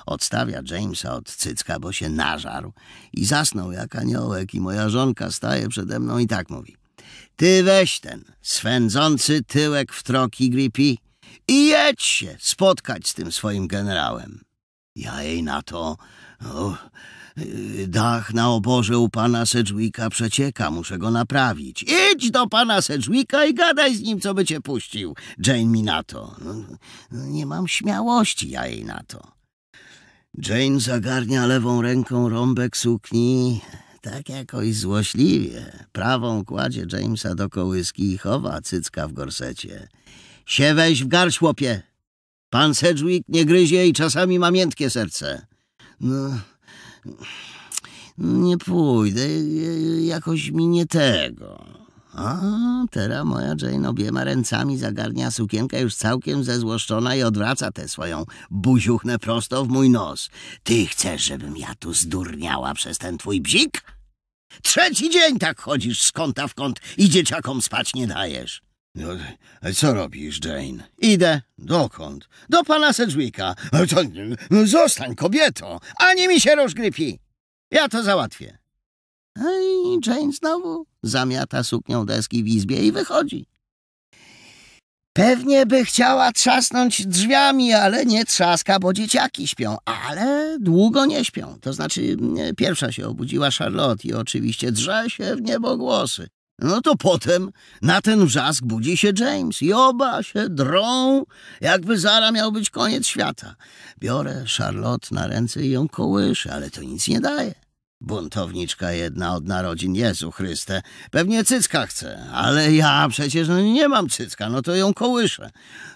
odstawia Jamesa od cycka, bo się nażarł i zasnął jak aniołek i moja żonka staje przede mną i tak mówi. Ty weź ten swędzący tyłek w troki gripi i jedź się spotkać z tym swoim generałem. Ja jej na to, o, y, dach na oborze u pana Sedgwicka przecieka, muszę go naprawić. Idź do pana Sedgwicka i gadaj z nim, co by cię puścił. Jane mi na to. No, nie mam śmiałości ja jej na to. Jane zagarnia lewą ręką rąbek sukni, tak jakoś złośliwie. Prawą kładzie Jamesa do kołyski i chowa cycka w gorsecie. Sie weź w garść, chłopie! Pan Sedgwick nie gryzie i czasami ma miętkie serce. No, nie pójdę, jakoś mi nie tego. A teraz moja Jane obiema ręcami zagarnia sukienkę już całkiem zezłoszczona i odwraca tę swoją buziuchnę prosto w mój nos. Ty chcesz, żebym ja tu zdurniała przez ten twój bzik? Trzeci dzień tak chodzisz z kąta w kąt i dzieciakom spać nie dajesz. No, co robisz, Jane? Idę. Dokąd? Do pana Sedgwicka. No no, zostań kobietą, ani mi się rozgrypi. Ja to załatwię. I Jane znowu zamiata suknią deski w izbie i wychodzi. Pewnie by chciała trzasnąć drzwiami, ale nie trzaska, bo dzieciaki śpią. Ale długo nie śpią. To znaczy, pierwsza się obudziła Charlotte i oczywiście drze się w niebo głosy. No to potem na ten wrzask budzi się James i oba się drą, jakby zara miał być koniec świata. Biorę Charlotte na ręce i ją kołyszę, ale to nic nie daje. Buntowniczka jedna od narodzin Jezu Chryste. Pewnie cycka chce, ale ja przecież no, nie mam cycka, no to ją kołyszę.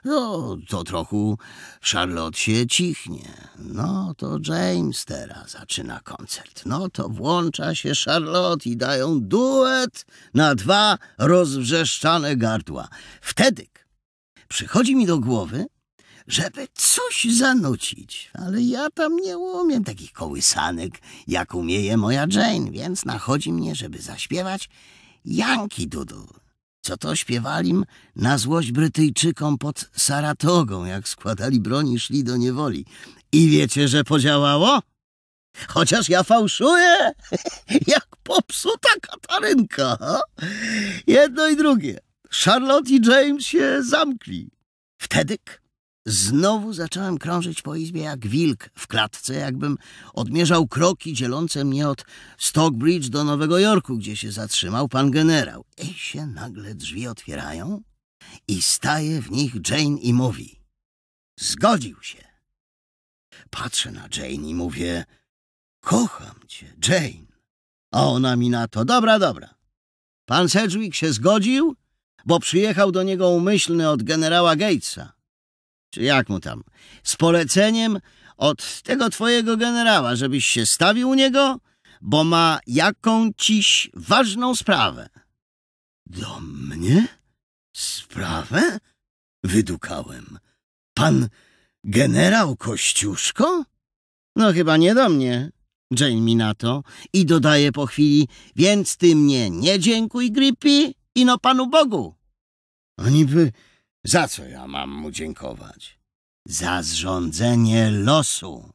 No, to trochę Charlotte się cichnie. No, to James teraz zaczyna koncert. No, to włącza się Charlotte i dają duet na dwa rozwrzeszczane gardła. Wtedy przychodzi mi do głowy, żeby coś zanucić. Ale ja tam nie umiem takich kołysanek, jak umieje moja Jane, więc nachodzi mnie, żeby zaśpiewać Janki Dudu. Co to śpiewalim na złość Brytyjczykom pod Saratogą, jak składali broni, szli do niewoli. I wiecie, że podziałało? Chociaż ja fałszuję, jak popsuta Katarynka. Jedno i drugie. Charlotte i James się zamkli. Wtedy Znowu zacząłem krążyć po izbie jak wilk w klatce, jakbym odmierzał kroki dzielące mnie od Stockbridge do Nowego Jorku, gdzie się zatrzymał pan generał. I się nagle drzwi otwierają i staje w nich Jane i mówi. Zgodził się. Patrzę na Jane i mówię, kocham cię, Jane. A ona mi na to, dobra, dobra. Pan Sedgwick się zgodził, bo przyjechał do niego umyślny od generała Gatesa czy jak mu tam, z poleceniem od tego twojego generała, żebyś się stawił u niego, bo ma jaką ciś ważną sprawę. Do mnie? Sprawę? Wydukałem. Pan generał Kościuszko? No chyba nie do mnie, Jane mi na to i dodaje po chwili, więc ty mnie nie dziękuj, Grippy, ino Panu Bogu. A niby... Za co ja mam mu dziękować? Za zrządzenie losu.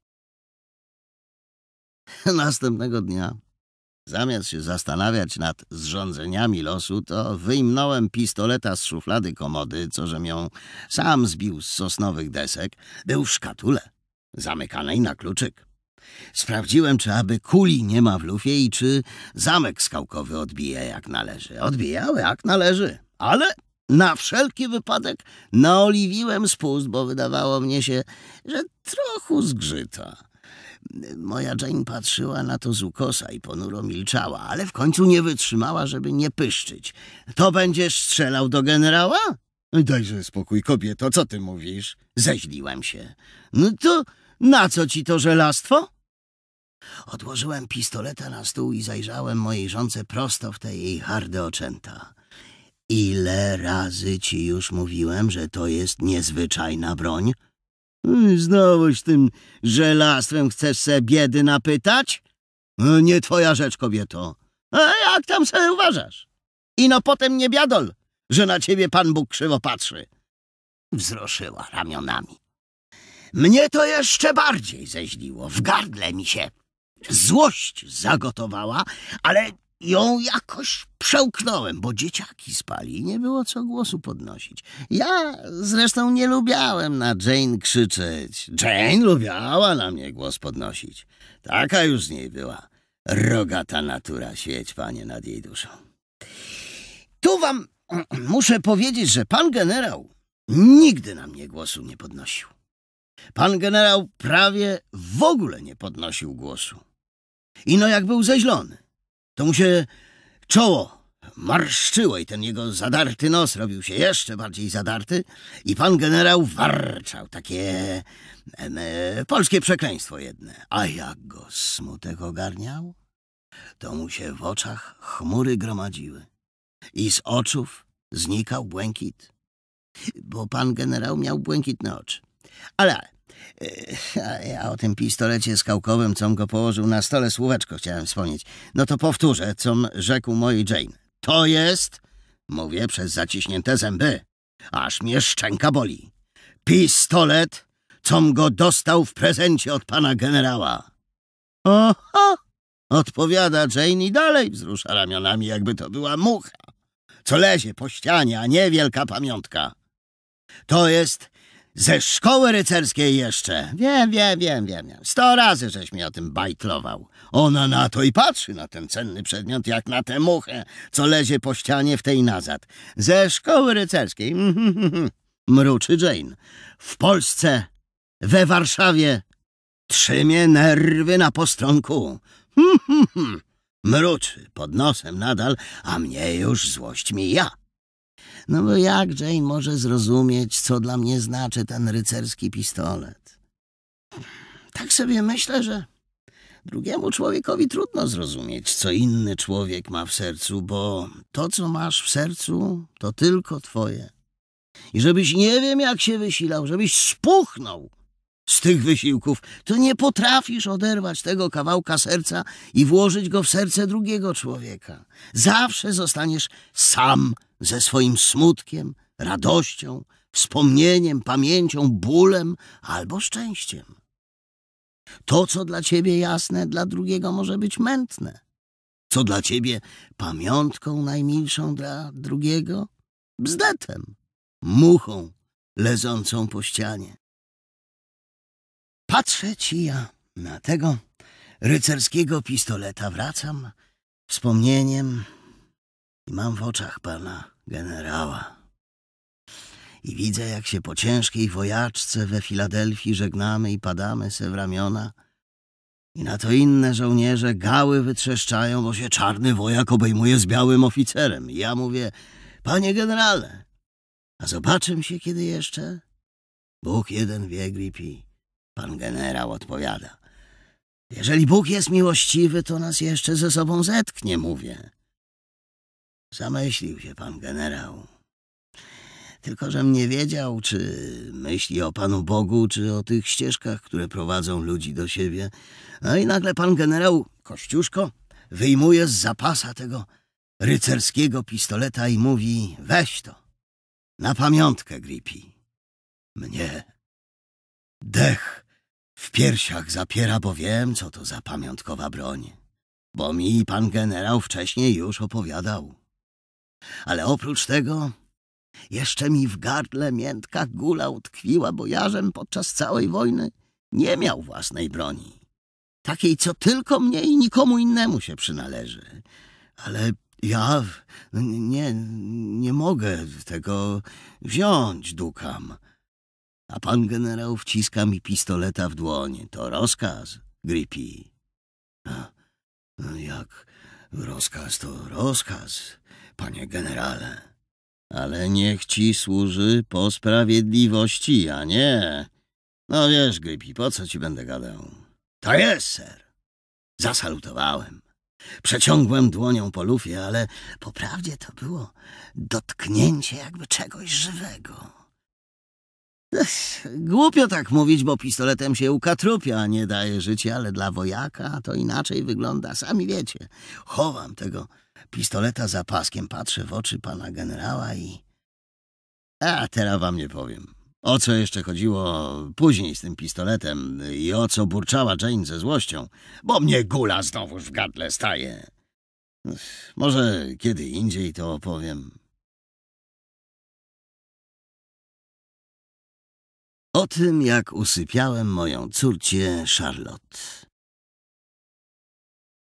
Następnego dnia, zamiast się zastanawiać nad zrządzeniami losu, to wyjmnąłem pistoleta z szuflady komody, co żem ją sam zbił z sosnowych desek. Był w szkatule, zamykanej na kluczyk. Sprawdziłem, czy aby kuli nie ma w lufie i czy zamek skałkowy odbija jak należy. Odbijały jak należy, ale na wszelki wypadek naoliwiłem spust, bo wydawało mnie się, że trochu zgrzyta. Moja Jane patrzyła na to z ukosa i ponuro milczała, ale w końcu nie wytrzymała, żeby nie pyszczyć. To będziesz strzelał do generała? Dajże spokój, kobieto, co ty mówisz? Zeźliłem się. No to na co ci to żelastwo? Odłożyłem pistoleta na stół i zajrzałem mojej żonce prosto w te jej harde oczęta. Ile razy ci już mówiłem, że to jest niezwyczajna broń? Hm, Znowuś tym żelastwem chcesz se biedy napytać? No, nie twoja rzecz, kobieto. A jak tam sobie uważasz? I no potem nie biadol, że na ciebie Pan Bóg krzywo patrzy. Wzruszyła ramionami. Mnie to jeszcze bardziej zeźliło, w gardle mi się. Złość zagotowała, ale Ją jakoś przełknąłem, bo dzieciaki spali i nie było co głosu podnosić. Ja zresztą nie lubiałem na Jane krzyczeć. Jane lubiała na mnie głos podnosić. Taka już z niej była. Rogata natura, sieć panie nad jej duszą. Tu wam muszę powiedzieć, że pan generał nigdy na mnie głosu nie podnosił. Pan generał prawie w ogóle nie podnosił głosu. I no jak był zeźlony to mu się czoło marszczyło i ten jego zadarty nos robił się jeszcze bardziej zadarty i pan generał warczał takie em, e, polskie przekleństwo jedne. A jak go smutek ogarniał, to mu się w oczach chmury gromadziły i z oczów znikał błękit, bo pan generał miał błękitne oczy. Ale, ale ja o tym pistolecie skałkowym, com go położył na stole, słóweczko chciałem wspomnieć. No to powtórzę, com rzekł mojej Jane. To jest, mówię przez zaciśnięte zęby, aż mnie szczęka boli. Pistolet, com go dostał w prezencie od pana generała. Oho, odpowiada Jane i dalej wzrusza ramionami, jakby to była mucha, co lezie po ścianie, a nie wielka pamiątka. To jest ze szkoły rycerskiej jeszcze. Wiem, wiem, wiem, wiem. Sto razy żeś mi o tym bajtlował. Ona na to i patrzy, na ten cenny przedmiot, jak na tę muchę, co lezie po ścianie w tej nazad. Ze szkoły rycerskiej. Mruczy Jane. W Polsce, we Warszawie. Trzymie nerwy na postronku. Mruczy pod nosem nadal, a mnie już złość mi ja. No bo jak Jane może zrozumieć, co dla mnie znaczy ten rycerski pistolet? Tak sobie myślę, że drugiemu człowiekowi trudno zrozumieć, co inny człowiek ma w sercu, bo to, co masz w sercu, to tylko twoje. I żebyś nie wiem, jak się wysilał, żebyś spuchnął z tych wysiłków, to nie potrafisz oderwać tego kawałka serca i włożyć go w serce drugiego człowieka. Zawsze zostaniesz sam ze swoim smutkiem, radością, wspomnieniem, pamięcią, bólem albo szczęściem. To, co dla ciebie jasne, dla drugiego może być mętne. Co dla ciebie pamiątką najmilszą dla drugiego? Bzdetem, muchą leżącą po ścianie. Patrzę ci ja na tego rycerskiego pistoleta, wracam wspomnieniem Mam w oczach pana generała. I widzę, jak się po ciężkiej wojaczce we Filadelfii żegnamy i padamy se w ramiona. I na to inne żołnierze gały wytrzeszczają, bo się czarny wojak obejmuje z białym oficerem. I ja mówię, panie generale, a zobaczymy się kiedy jeszcze? Bóg jeden wie, Gripi. Pan generał odpowiada. Jeżeli Bóg jest miłościwy, to nas jeszcze ze sobą zetknie, mówię. Zamyślił się pan generał. Tylko, żem nie wiedział, czy myśli o Panu Bogu, czy o tych ścieżkach, które prowadzą ludzi do siebie. No i nagle pan generał Kościuszko wyjmuje z zapasa tego rycerskiego pistoleta i mówi — weź to, na pamiątkę, Gripi. Mnie dech w piersiach zapiera, bo wiem, co to za pamiątkowa broń, bo mi pan generał wcześniej już opowiadał. Ale oprócz tego jeszcze mi w gardle miętka gula utkwiła, bo Jarzem podczas całej wojny nie miał własnej broni. Takiej, co tylko mnie i nikomu innemu się przynależy. Ale ja nie, nie mogę tego wziąć, dukam. A pan generał wciska mi pistoleta w dłoń. To rozkaz, Gripi. No jak rozkaz, to rozkaz panie generale. Ale niech ci służy po sprawiedliwości, a nie... No wiesz, Grypi, po co ci będę gadał? To jest, ser. Zasalutowałem. Przeciągłem dłonią po lufie, ale po to było dotknięcie jakby czegoś żywego. Ech, głupio tak mówić, bo pistoletem się ukatrupia, nie daje życia, ale dla wojaka to inaczej wygląda, sami wiecie. Chowam tego pistoleta za paskiem patrzę w oczy pana generała i... A teraz wam nie powiem. O co jeszcze chodziło później z tym pistoletem i o co burczała Jane ze złością, bo mnie gula znowuż w gardle staje. może kiedy indziej to opowiem. O tym, jak usypiałem moją córcie Charlotte.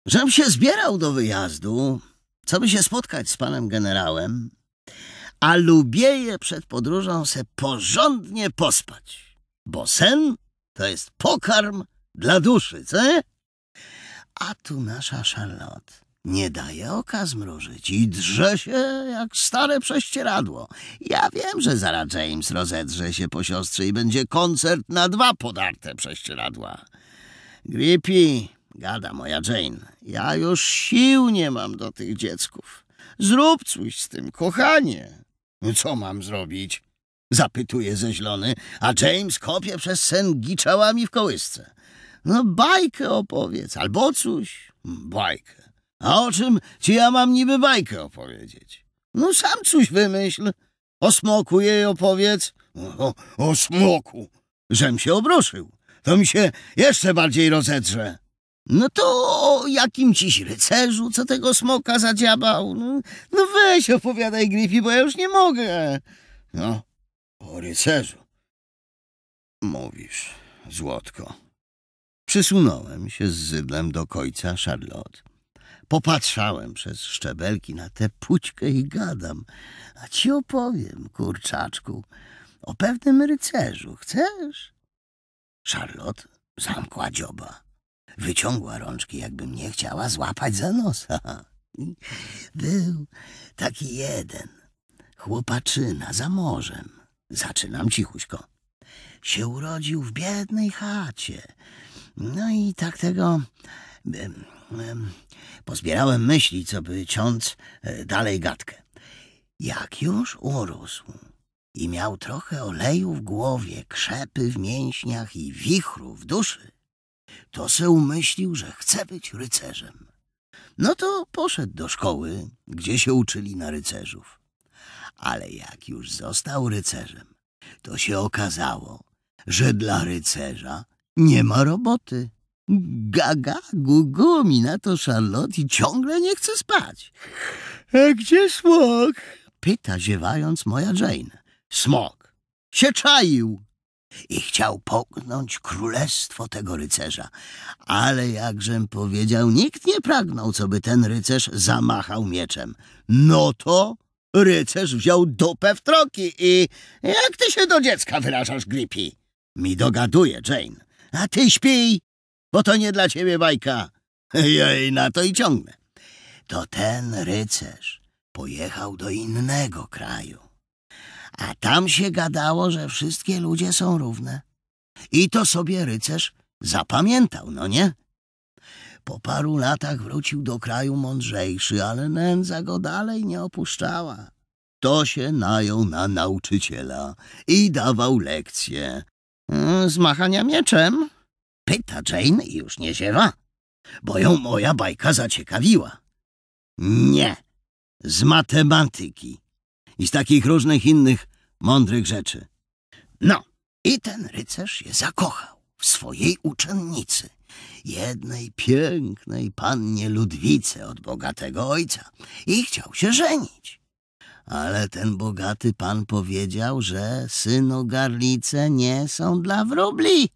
Żem się zbierał do wyjazdu, co by się spotkać z panem generałem, a je przed podróżą se porządnie pospać, bo sen to jest pokarm dla duszy, co? A tu nasza Charlotte nie daje oka zmrużyć i drze się jak stare prześcieradło. Ja wiem, że zaraz James rozedrze się po siostrze i będzie koncert na dwa podarte prześcieradła. Gripi, gada moja Jane. Ja już sił nie mam do tych dziecków. Zrób coś z tym, kochanie. Co mam zrobić? Zapytuje zeźlony, a James kopie przez sen giczałami w kołysce. No bajkę opowiedz, albo coś. Bajkę. A o czym ci ja mam niby bajkę opowiedzieć? No sam coś wymyśl. O smoku jej opowiedz. O, o smoku. Żem się obruszył. To mi się jeszcze bardziej rozedrze. No to o jakim ciś rycerzu, co tego smoka zadziabał? No, no weź opowiadaj, Gryfi, bo ja już nie mogę. No, o rycerzu. Mówisz, złotko. Przysunąłem się z zydlem do końca Charlotte. Popatrzałem przez szczebelki na tę pućkę i gadam. A ci opowiem, kurczaczku, o pewnym rycerzu. Chcesz? Charlotte zamkła dzioba. Wyciągła rączki, jakby mnie chciała złapać za nosa. Był taki jeden, chłopaczyna za morzem. Zaczynam cichuśko. Się urodził w biednej chacie. No i tak tego... Pozbierałem myśli, co by ciąc e, dalej gadkę. Jak już urósł i miał trochę oleju w głowie, krzepy w mięśniach i wichru w duszy, to se umyślił, że chce być rycerzem. No to poszedł do szkoły, gdzie się uczyli na rycerzów. Ale jak już został rycerzem, to się okazało, że dla rycerza nie ma roboty. Gaga, gugu, mina to Charlotte i ciągle nie chce spać. A e, gdzie smok? Pyta ziewając moja Jane. Smok się czaił i chciał pognąć królestwo tego rycerza. Ale jakżem powiedział, nikt nie pragnął, co by ten rycerz zamachał mieczem. No to rycerz wziął dupę w troki i... Jak ty się do dziecka wyrażasz, Grippy? Mi dogaduje, Jane. A ty śpij, bo to nie dla ciebie bajka. Jej, na to i ciągnę. To ten rycerz pojechał do innego kraju a tam się gadało, że wszystkie ludzie są równe. I to sobie rycerz zapamiętał, no nie? Po paru latach wrócił do kraju mądrzejszy, ale nędza go dalej nie opuszczała. To się najął na nauczyciela i dawał lekcje. Mm, z machania mieczem? Pyta Jane i już nie ziewa, bo ją moja bajka zaciekawiła. Nie, z matematyki i z takich różnych innych mądrych rzeczy. No, i ten rycerz się zakochał w swojej uczennicy, jednej pięknej pannie Ludwice od bogatego ojca i chciał się żenić. Ale ten bogaty pan powiedział, że synu garlice nie są dla wróbli.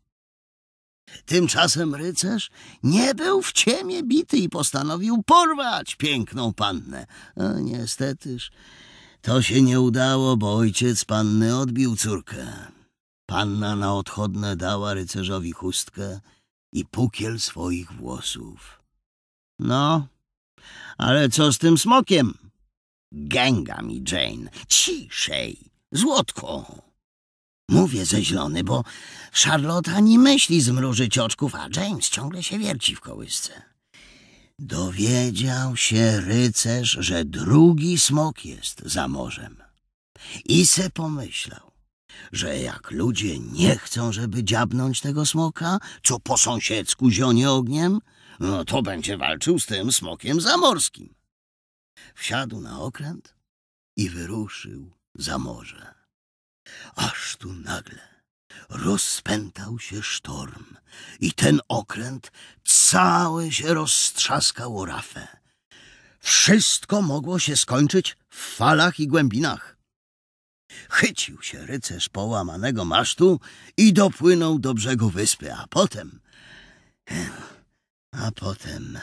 Tymczasem rycerz nie był w ciemię bity i postanowił porwać piękną pannę. A e, niestetyż to się nie udało, bo ojciec panny odbił córkę. Panna na odchodne dała rycerzowi chustkę i pukiel swoich włosów. No, ale co z tym smokiem? Gęga mi Jane, ciszej, złotko. Mówię zeźlony, bo Charlotte ani myśli zmrużyć oczków, a James ciągle się wierci w kołysce. Dowiedział się rycerz, że drugi smok jest za morzem. I se pomyślał, że jak ludzie nie chcą, żeby dziabnąć tego smoka, co po sąsiedzku zionie ogniem, no to będzie walczył z tym smokiem zamorskim. Wsiadł na okręt i wyruszył za morze. Aż tu nagle Rozpętał się sztorm i ten okręt cały się roztrzaskał o rafę. Wszystko mogło się skończyć w falach i głębinach. Chycił się rycerz połamanego masztu i dopłynął do brzegu wyspy, a potem... A potem...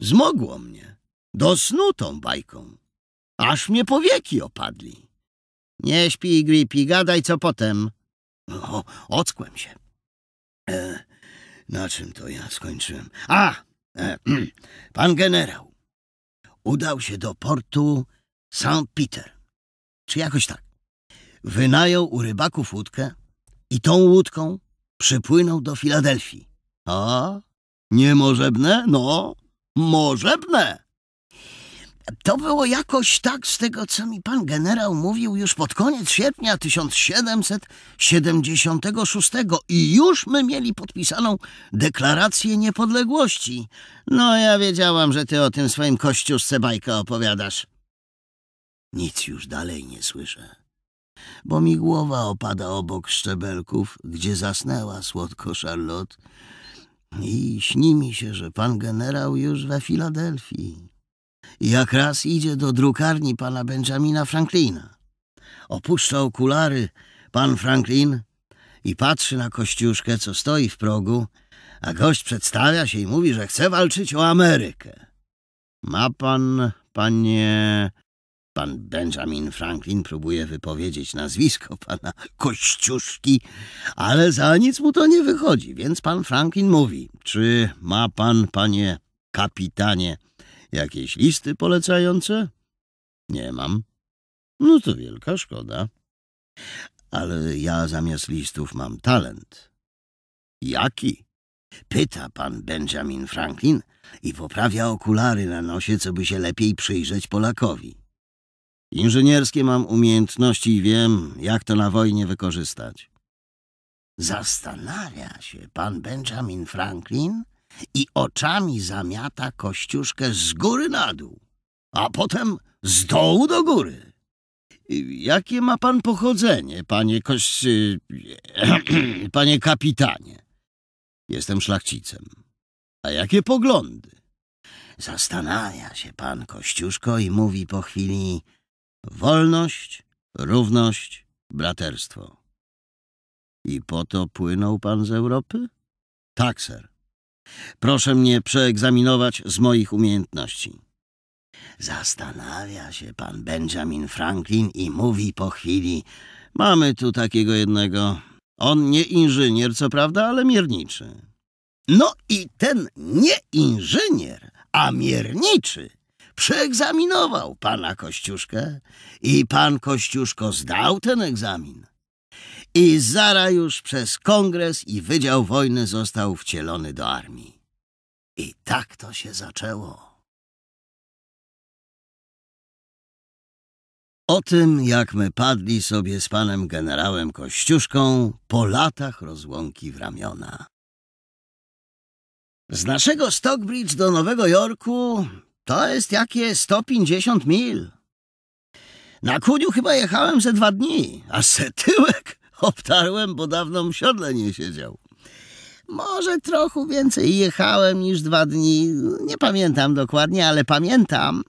Zmogło mnie, do snu tą bajką, aż mnie powieki opadli. Nie śpij, Gripi, gadaj co potem. O, ockłem się. E, na czym to ja skończyłem? A, e, pan generał udał się do portu St. Peter, czy jakoś tak. Wynajął u rybaków łódkę i tą łódką przypłynął do Filadelfii. A, niemożebne? No, możebne! To było jakoś tak, z tego co mi pan generał mówił, już pod koniec sierpnia 1776 i już my mieli podpisaną deklarację niepodległości. No ja wiedziałam, że ty o tym swoim kościuszce bajka opowiadasz. Nic już dalej nie słyszę, bo mi głowa opada obok szczebelków, gdzie zasnęła słodko Charlotte i śni mi się, że pan generał już we Filadelfii jak raz idzie do drukarni pana Benjamina Franklina. Opuszcza okulary pan Franklin i patrzy na kościuszkę, co stoi w progu, a gość przedstawia się i mówi, że chce walczyć o Amerykę. Ma pan, panie... Pan Benjamin Franklin próbuje wypowiedzieć nazwisko pana Kościuszki, ale za nic mu to nie wychodzi, więc pan Franklin mówi, czy ma pan, panie kapitanie, Jakieś listy polecające? Nie mam. No to wielka szkoda. Ale ja zamiast listów mam talent. Jaki? Pyta pan Benjamin Franklin i poprawia okulary na nosie, co by się lepiej przyjrzeć Polakowi. Inżynierskie mam umiejętności i wiem, jak to na wojnie wykorzystać. Zastanawia się pan Benjamin Franklin i oczami zamiata Kościuszkę z góry na dół, a potem z dołu do góry. Jakie ma pan pochodzenie, panie koś... panie kapitanie? Jestem szlachcicem. A jakie poglądy? Zastanawia się pan Kościuszko i mówi po chwili wolność, równość, braterstwo. I po to płynął pan z Europy? Tak, ser. Proszę mnie przeegzaminować z moich umiejętności. Zastanawia się pan Benjamin Franklin i mówi po chwili: Mamy tu takiego jednego. On nie inżynier, co prawda, ale mierniczy. No i ten nie inżynier, a mierniczy przeegzaminował pana Kościuszkę i pan Kościuszko zdał ten egzamin i zara już przez kongres i Wydział Wojny został wcielony do armii. I tak to się zaczęło. O tym, jak my padli sobie z panem generałem Kościuszką po latach rozłąki w ramiona. Z naszego Stockbridge do Nowego Jorku to jest jakie 150 mil. Na kuniu chyba jechałem ze dwa dni, a setyłek Obtarłem, bo dawno w siodle nie siedział. Może trochę więcej jechałem niż dwa dni. Nie pamiętam dokładnie, ale pamiętam,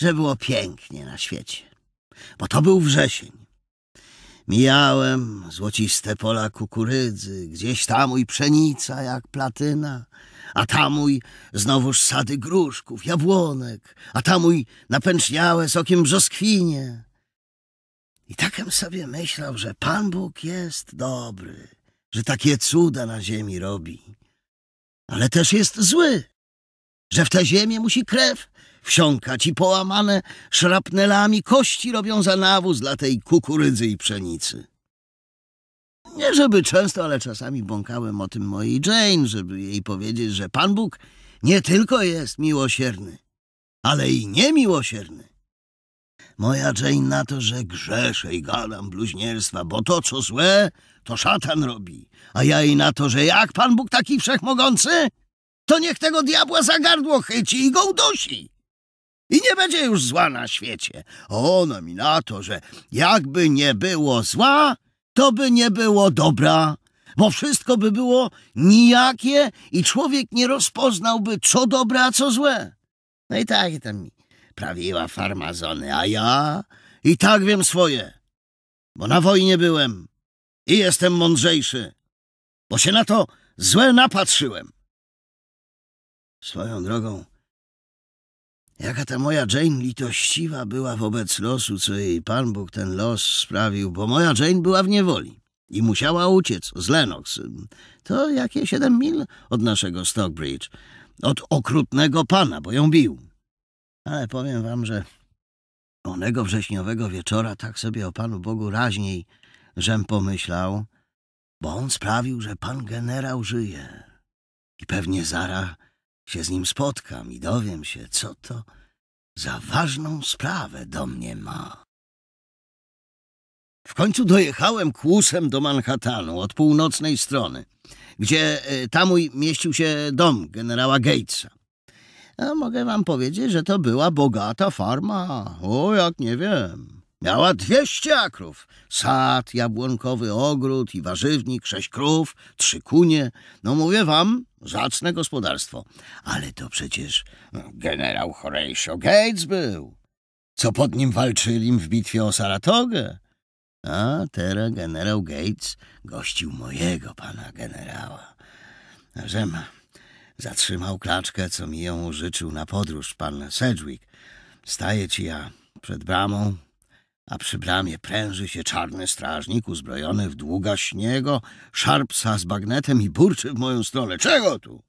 że było pięknie na świecie. Bo to był wrzesień. Mijałem złociste pola kukurydzy, gdzieś mój pszenica jak platyna, a mój znowuż sady gruszków, jabłonek, a mój napęczniałe sokiem brzoskwinie. I takem sobie myślał, że Pan Bóg jest dobry, że takie cuda na ziemi robi, ale też jest zły, że w tę ziemię musi krew wsiąkać i połamane szrapnelami kości robią za nawóz dla tej kukurydzy i pszenicy. Nie żeby często, ale czasami bąkałem o tym mojej Jane, żeby jej powiedzieć, że Pan Bóg nie tylko jest miłosierny, ale i niemiłosierny. Moja Jane na to, że grzeszę i gadam bluźnierstwa, bo to, co złe, to szatan robi. A ja jej na to, że jak Pan Bóg taki wszechmogący, to niech tego diabła za gardło chyci i go udusi. I nie będzie już zła na świecie. Ona mi na to, że jakby nie było zła, to by nie było dobra, bo wszystko by było nijakie i człowiek nie rozpoznałby, co dobre, a co złe. No i tak, i tam prawiła farmazony, a ja i tak wiem swoje, bo na wojnie byłem i jestem mądrzejszy, bo się na to złe napatrzyłem. Swoją drogą, jaka ta moja Jane litościwa była wobec losu, co jej Pan Bóg ten los sprawił, bo moja Jane była w niewoli i musiała uciec z Lenox. To jakie siedem mil od naszego Stockbridge, od okrutnego pana, bo ją bił. Ale powiem wam, że onego wrześniowego wieczora tak sobie o Panu Bogu raźniej, żem pomyślał, bo on sprawił, że pan generał żyje. I pewnie zara się z nim spotkam i dowiem się, co to za ważną sprawę do mnie ma. W końcu dojechałem kłusem do Manhattanu od północnej strony, gdzie e, tamuj mieścił się dom generała Gatesa. A mogę wam powiedzieć, że to była bogata farma. O, jak nie wiem. Miała dwieście akrów. Sad, jabłonkowy ogród i warzywnik, sześć krów, trzy kunie. No mówię wam, zacne gospodarstwo. Ale to przecież no, generał Horatio Gates był. Co pod nim walczyli w bitwie o Saratogę? A teraz generał Gates gościł mojego pana generała. Rzema. ma Zatrzymał klaczkę, co mi ją życzył na podróż pan Sedgwick. Staję ci ja przed bramą, a przy bramie pręży się czarny strażnik uzbrojony w długa śniego, szarpsa z bagnetem i burczy w moją stronę. Czego tu?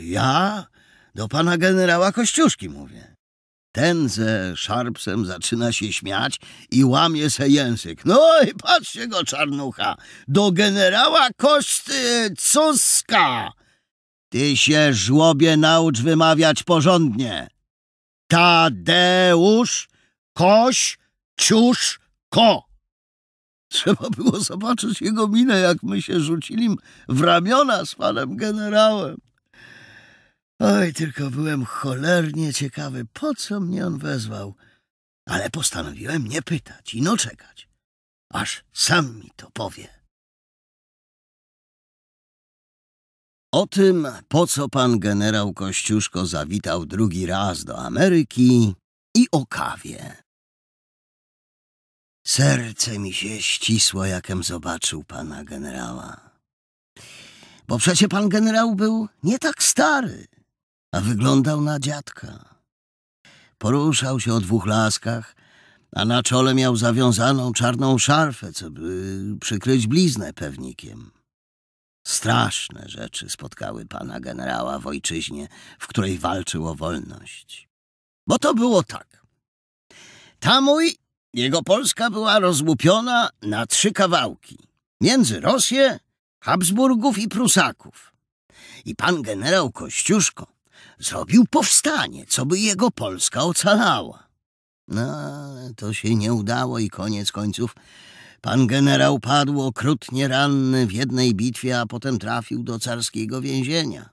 Ja do pana generała Kościuszki mówię. Ten ze szarpsem zaczyna się śmiać i łamie se język. No i patrzcie go, czarnucha, do generała Kościuszka. Ty się, żłobie, naucz wymawiać porządnie. Tadeusz, koś, ciusz, ko. Trzeba było zobaczyć jego minę, jak my się rzucili w ramiona z panem generałem. Oj, tylko byłem cholernie ciekawy, po co mnie on wezwał. Ale postanowiłem nie pytać, ino czekać, aż sam mi to powie. O tym, po co pan generał Kościuszko zawitał drugi raz do Ameryki i o kawie. Serce mi się ścisło, jakem zobaczył pana generała. Bo przecie pan generał był nie tak stary, a wyglądał na dziadka. Poruszał się o dwóch laskach, a na czole miał zawiązaną czarną szarfę, co by przykryć bliznę pewnikiem. Straszne rzeczy spotkały pana generała w ojczyźnie, w której walczył o wolność. Bo to było tak. Tamuj, jego Polska była rozłupiona na trzy kawałki. Między Rosję, Habsburgów i Prusaków. I pan generał Kościuszko zrobił powstanie, co by jego Polska ocalała. No, to się nie udało i koniec końców Pan generał padł okrutnie ranny w jednej bitwie, a potem trafił do carskiego więzienia.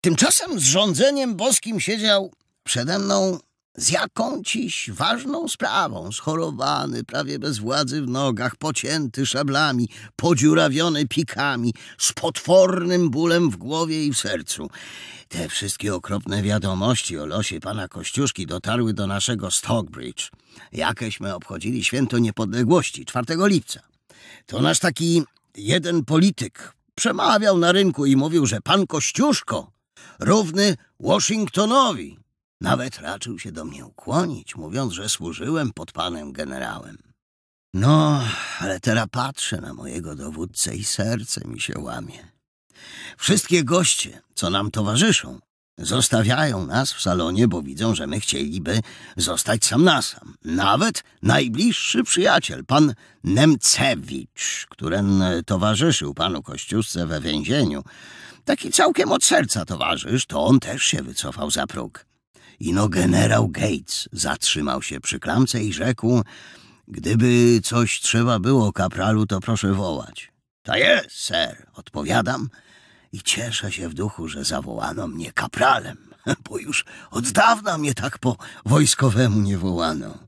Tymczasem z rządzeniem boskim siedział przede mną z jaką ciś ważną sprawą, schorowany, prawie bez władzy w nogach, pocięty szablami, podziurawiony pikami, z potwornym bólem w głowie i w sercu. Te wszystkie okropne wiadomości o losie pana Kościuszki dotarły do naszego Stockbridge. Jakeśmy obchodzili święto niepodległości, 4 lipca. To nasz taki jeden polityk przemawiał na rynku i mówił, że pan Kościuszko równy Washingtonowi nawet raczył się do mnie ukłonić, mówiąc, że służyłem pod panem generałem. No, ale teraz patrzę na mojego dowódcę i serce mi się łamie. Wszystkie goście, co nam towarzyszą, zostawiają nas w salonie, bo widzą, że my chcieliby zostać sam na sam. Nawet najbliższy przyjaciel, pan Nemcewicz, który towarzyszył panu Kościuszce we więzieniu, taki całkiem od serca towarzysz, to on też się wycofał za próg. Ino generał Gates zatrzymał się przy klamce i rzekł Gdyby coś trzeba było, kapralu, to proszę wołać. To jest, ser, odpowiadam i cieszę się w duchu, że zawołano mnie kapralem, bo już od dawna mnie tak po wojskowemu nie wołano.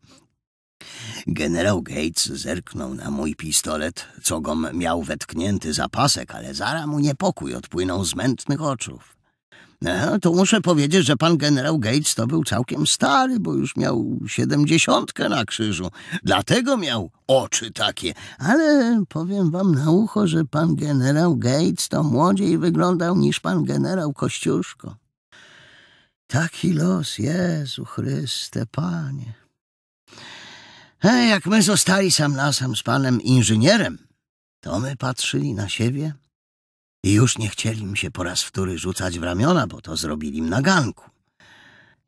Generał Gates zerknął na mój pistolet, co go miał wetknięty za pasek, ale zara mu niepokój odpłynął z mętnych oczów. No, to muszę powiedzieć, że pan generał Gates to był całkiem stary, bo już miał siedemdziesiątkę na krzyżu. Dlatego miał oczy takie. Ale powiem wam na ucho, że pan generał Gates to młodziej wyglądał niż pan generał Kościuszko. Taki los, Jezu Chryste, Panie. E, jak my zostali sam na sam z panem inżynierem, to my patrzyli na siebie i już nie chcieli mi się po raz wtóry rzucać w ramiona, bo to zrobili na ganku.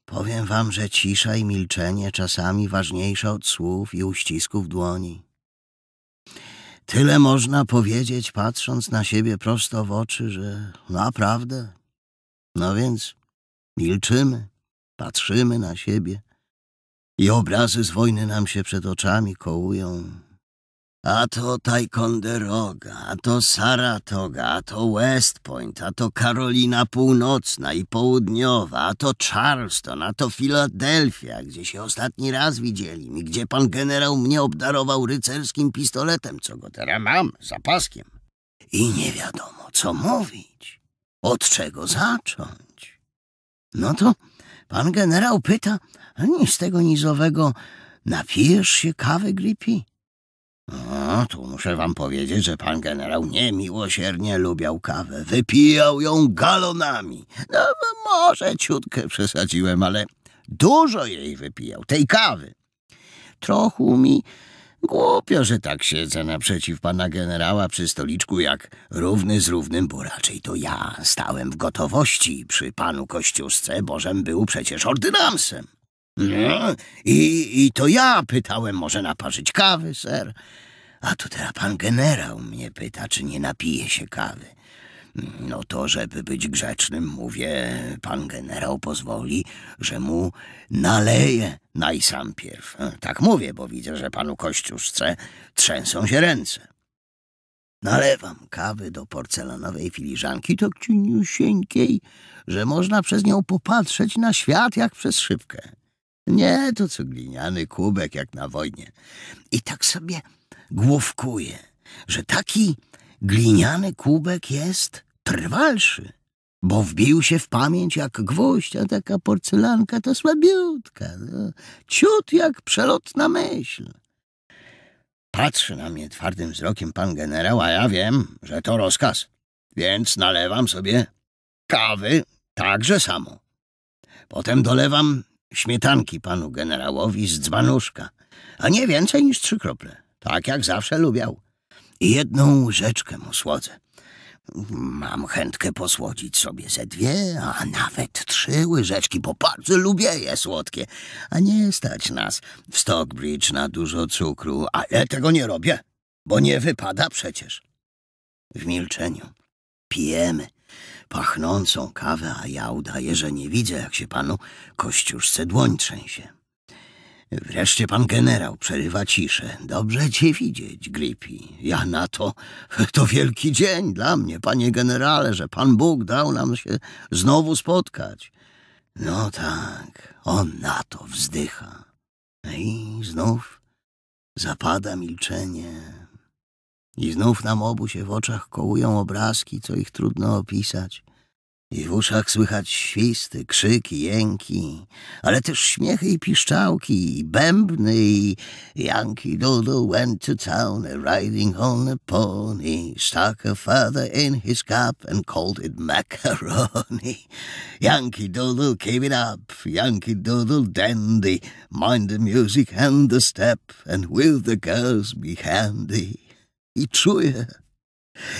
Powiem wam, że cisza i milczenie czasami ważniejsze od słów i uścisków dłoni. Tyle można powiedzieć, patrząc na siebie prosto w oczy, że naprawdę. No więc milczymy, patrzymy na siebie i obrazy z wojny nam się przed oczami kołują, a to Ticonderoga, a to Saratoga, a to West Point, a to Karolina Północna i Południowa, a to Charleston, a to Filadelfia, gdzie się ostatni raz widzieli i gdzie pan generał mnie obdarował rycerskim pistoletem, co go teraz mam, zapaskiem. I nie wiadomo, co mówić, od czego zacząć. No to pan generał pyta, nic z tego nizowego, napijesz się kawy, Grippy? No, tu muszę wam powiedzieć, że pan generał niemiłosiernie lubiał kawę. Wypijał ją galonami. No, może ciutkę przesadziłem, ale dużo jej wypijał, tej kawy. Trochu mi głupio, że tak siedzę naprzeciw pana generała przy stoliczku jak równy z równym, bo raczej to ja stałem w gotowości przy panu Kościuszce, bożem był przecież ordynansem. No, i, i to ja pytałem, może naparzyć kawy, ser. A tu teraz pan generał mnie pyta, czy nie napije się kawy. No to, żeby być grzecznym, mówię, pan generał pozwoli, że mu naleje najsampierw. Tak mówię, bo widzę, że panu Kościuszce trzęsą się ręce. Nalewam kawy do porcelanowej filiżanki, tak cieniusieńkiej, że można przez nią popatrzeć na świat jak przez szybkę. Nie, to co gliniany kubek jak na wojnie. I tak sobie główkuję, że taki gliniany kubek jest trwalszy, bo wbił się w pamięć jak gwóźdź, a taka porcelanka to słabiutka, no, ciut jak przelotna myśl. Patrzy na mnie twardym wzrokiem pan generał, a ja wiem, że to rozkaz, więc nalewam sobie kawy także samo. Potem dolewam Śmietanki panu generałowi z dzbanuszka, a nie więcej niż trzy krople, tak jak zawsze lubiał. I jedną łyżeczkę mu słodzę. Mam chętkę posłodzić sobie ze dwie, a nawet trzy łyżeczki, bo bardzo lubię je słodkie. A nie stać nas w Stockbridge na dużo cukru, ale tego nie robię, bo nie wypada przecież. W milczeniu pijemy pachnącą kawę, a ja udaję, że nie widzę, jak się panu kościuszce dłoń trzęsie. Wreszcie pan generał przerywa ciszę. Dobrze cię widzieć, Gripi. Ja na to, to wielki dzień dla mnie, panie generale, że pan Bóg dał nam się znowu spotkać. No tak, on na to wzdycha. No I znów zapada milczenie. I znów nam obu się w oczach kołują obrazki, co ich trudno opisać. I w uszach słychać świsty, krzyki, jęki, ale też śmiechy i piszczałki, i bębny, i Yankee Doodle went to town a riding on a pony, stuck a feather in his cap and called it macaroni. Yankee Doodle gave it up, Yankee Doodle dandy, mind the music and the step, and will the girls be handy i czuję,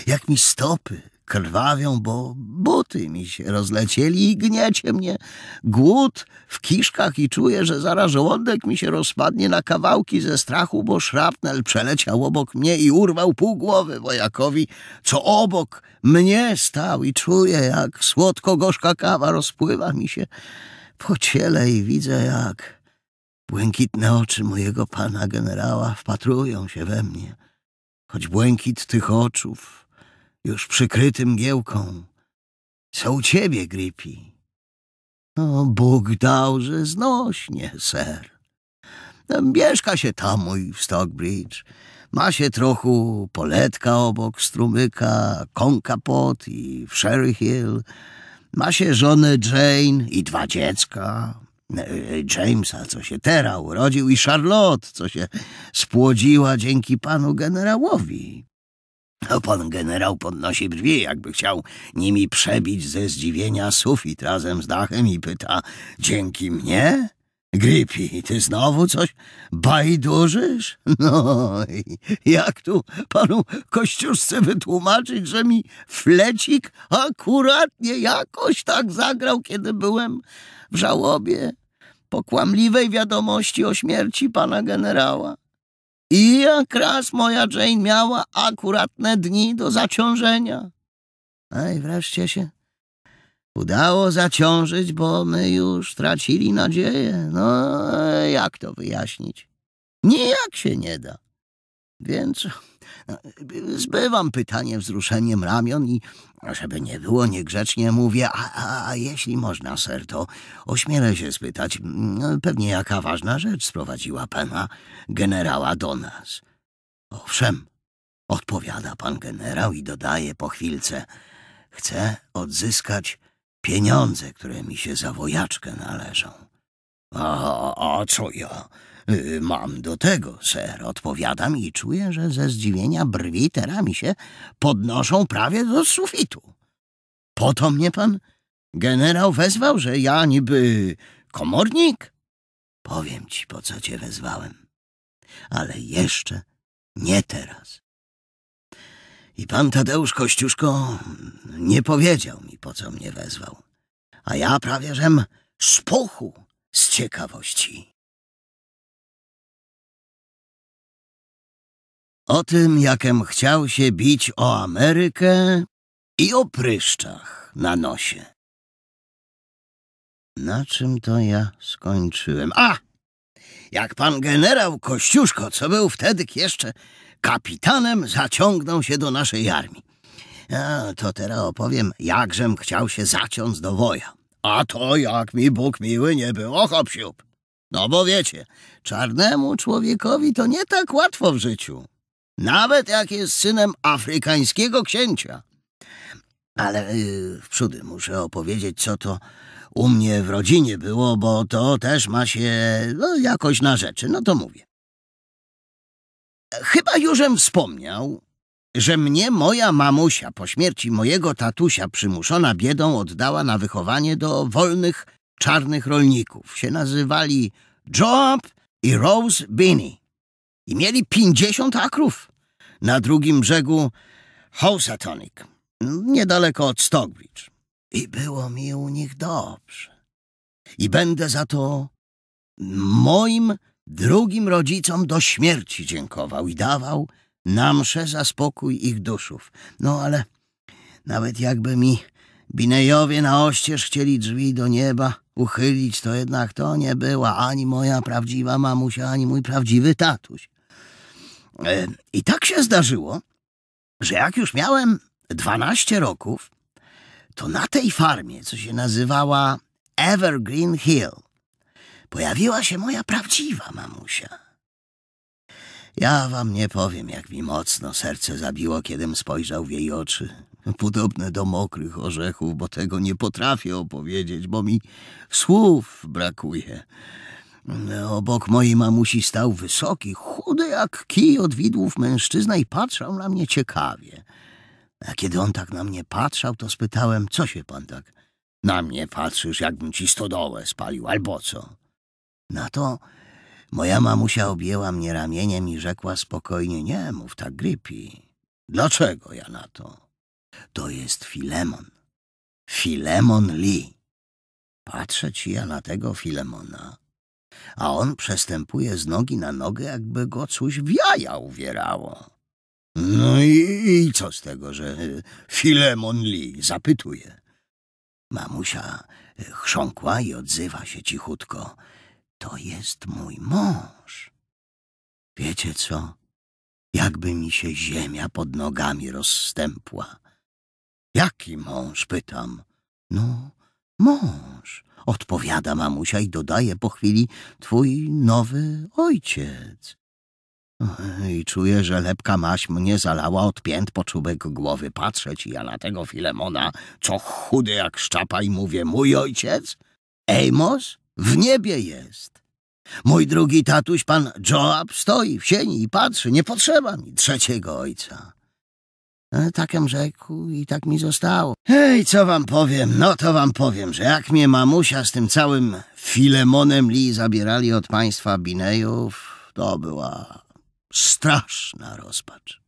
jak mi stopy krwawią, bo buty mi się rozlecieli i gniecie mnie. Głód w kiszkach i czuję, że zaraz żołądek mi się rozpadnie na kawałki ze strachu, bo szrapnel przeleciał obok mnie i urwał pół głowy wojakowi, co obok mnie stał i czuję, jak słodko-gorzka kawa rozpływa mi się po ciele i widzę, jak błękitne oczy mojego pana generała wpatrują się we mnie choć błękit tych oczów, już przykrytym mgiełką, są u ciebie, Gripi. No, Bóg dał, że znośnie, ser. Mieszka się tam mój w Stockbridge. Ma się trochę poletka obok strumyka, Konkapot i w Sherry Hill. Ma się żonę Jane i dwa dziecka. E, Jamesa, co się teraz urodził, i Charlotte, co się spłodziła dzięki panu generałowi. No, pan generał podnosi brwi, jakby chciał nimi przebić ze zdziwienia sufit razem z dachem i pyta, dzięki mnie? Grypi, ty znowu coś bajdurzysz? No, jak tu panu kościuszce wytłumaczyć, że mi flecik akuratnie jakoś tak zagrał, kiedy byłem w żałobie? po kłamliwej wiadomości o śmierci pana generała. I jak raz moja Jane miała akuratne dni do zaciążenia. A i wreszcie się udało zaciążyć, bo my już tracili nadzieję. No, jak to wyjaśnić? Nijak się nie da. Więc Zbywam pytanie wzruszeniem ramion i, żeby nie było niegrzecznie, mówię, a, a, a jeśli można, ser, to ośmielę się spytać, mm, pewnie jaka ważna rzecz sprowadziła pana generała do nas. Owszem, odpowiada pan generał i dodaje po chwilce, chcę odzyskać pieniądze, które mi się za wojaczkę należą. A, a co ja? Y, y, mam do tego, ser, odpowiadam i czuję, że ze zdziwienia brwi terami się podnoszą prawie do sufitu. Po to mnie pan generał wezwał, że ja niby komornik? Powiem ci, po co cię wezwałem. Ale jeszcze nie teraz. I pan Tadeusz Kościuszko nie powiedział mi, po co mnie wezwał. A ja prawie żem spuchł z ciekawości. O tym, jakem chciał się bić o Amerykę i o pryszczach na nosie. Na czym to ja skończyłem? A! Jak pan generał Kościuszko, co był wtedy jeszcze kapitanem, zaciągnął się do naszej armii. A, to teraz opowiem, jakżem chciał się zaciąć do woja. A to jak mi Bóg miły nie było, hopsiup. No bo wiecie, czarnemu człowiekowi to nie tak łatwo w życiu nawet jak jest synem afrykańskiego księcia. Ale yy, wprzódy muszę opowiedzieć, co to u mnie w rodzinie było, bo to też ma się no, jakoś na rzeczy, no to mówię. Chyba jużem wspomniał, że mnie moja mamusia po śmierci mojego tatusia przymuszona biedą oddała na wychowanie do wolnych czarnych rolników. Się nazywali Joab i Rose Binney i mieli 50 akrów na drugim brzegu Housatonic, niedaleko od Stockbridge. I było mi u nich dobrze. I będę za to moim drugim rodzicom do śmierci dziękował i dawał na msze za spokój ich duszów. No ale nawet jakby mi Binejowie na oścież chcieli drzwi do nieba, uchylić, to jednak to nie była ani moja prawdziwa mamusia, ani mój prawdziwy tatuś. E, I tak się zdarzyło, że jak już miałem 12 roków, to na tej farmie, co się nazywała Evergreen Hill, pojawiła się moja prawdziwa mamusia. Ja wam nie powiem, jak mi mocno serce zabiło, kiedym spojrzał w jej oczy podobne do mokrych orzechów, bo tego nie potrafię opowiedzieć, bo mi słów brakuje. Obok mojej mamusi stał wysoki, chudy jak kij od widłów mężczyzna i patrzał na mnie ciekawie. A kiedy on tak na mnie patrzał, to spytałem, co się pan tak na mnie patrzysz, jakbym ci stodołę spalił, albo co? Na to moja mamusia objęła mnie ramieniem i rzekła spokojnie, nie mów tak, Grypi. Dlaczego ja na to? To jest Filemon. Filemon Lee. Patrzę ci ja na tego Filemona, a on przestępuje z nogi na nogę, jakby go coś w jaja uwierało. No i, i co z tego, że e, Filemon Lee zapytuje? Mamusia e, chrząkła i odzywa się cichutko. To jest mój mąż. Wiecie co? Jakby mi się ziemia pod nogami rozstępła. Jaki mąż? pytam. No, mąż, odpowiada mamusia i dodaje po chwili twój nowy ojciec. No I czuję, że lepka maś mnie zalała od pięt po czubek głowy. patrzeć i ja na tego Filemona, co chudy jak szczapa i mówię, mój ojciec? Amos? W niebie jest. Mój drugi tatuś, pan Joab, stoi w sieni i patrzy, nie potrzeba mi trzeciego ojca. E, Takem rzekł i tak mi zostało. Hej, co wam powiem? No to wam powiem, że jak mnie mamusia z tym całym Filemonem Li zabierali od państwa Binejów, to była straszna rozpacz.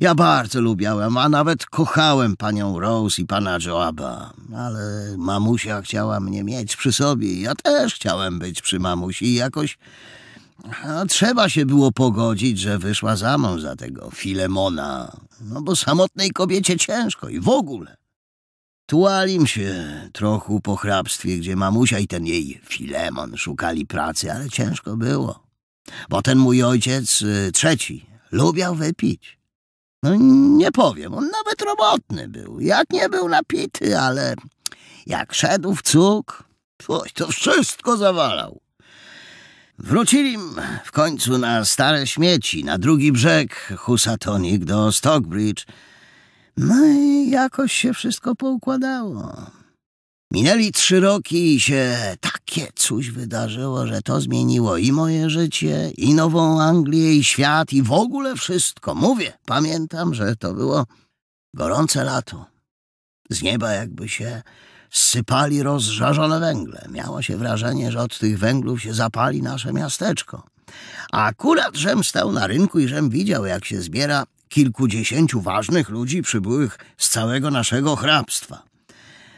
Ja bardzo lubiałem, a nawet kochałem panią Rose i pana Joaba, ale mamusia chciała mnie mieć przy sobie. Ja też chciałem być przy mamusi i jakoś a trzeba się było pogodzić, że wyszła za mąż za tego Filemona. No bo samotnej kobiecie ciężko i w ogóle. Tualim się trochę po hrabstwie, gdzie mamusia i ten jej Filemon szukali pracy, ale ciężko było. Bo ten mój ojciec, y, trzeci, lubiał wypić. No nie powiem, on nawet robotny był. Jak nie był napity, ale jak szedł w cuk, to wszystko zawalał. Wrócili w końcu na stare śmieci, na drugi brzeg Chusatonik do Stockbridge. No i jakoś się wszystko poukładało. Minęli trzy roki i się takie coś wydarzyło, że to zmieniło i moje życie, i Nową Anglię, i świat, i w ogóle wszystko. Mówię, pamiętam, że to było gorące lato. Z nieba jakby się sypali rozżarzone węgle. Miało się wrażenie, że od tych węglów się zapali nasze miasteczko. A akurat żem stał na rynku i żem widział, jak się zbiera kilkudziesięciu ważnych ludzi przybyłych z całego naszego hrabstwa.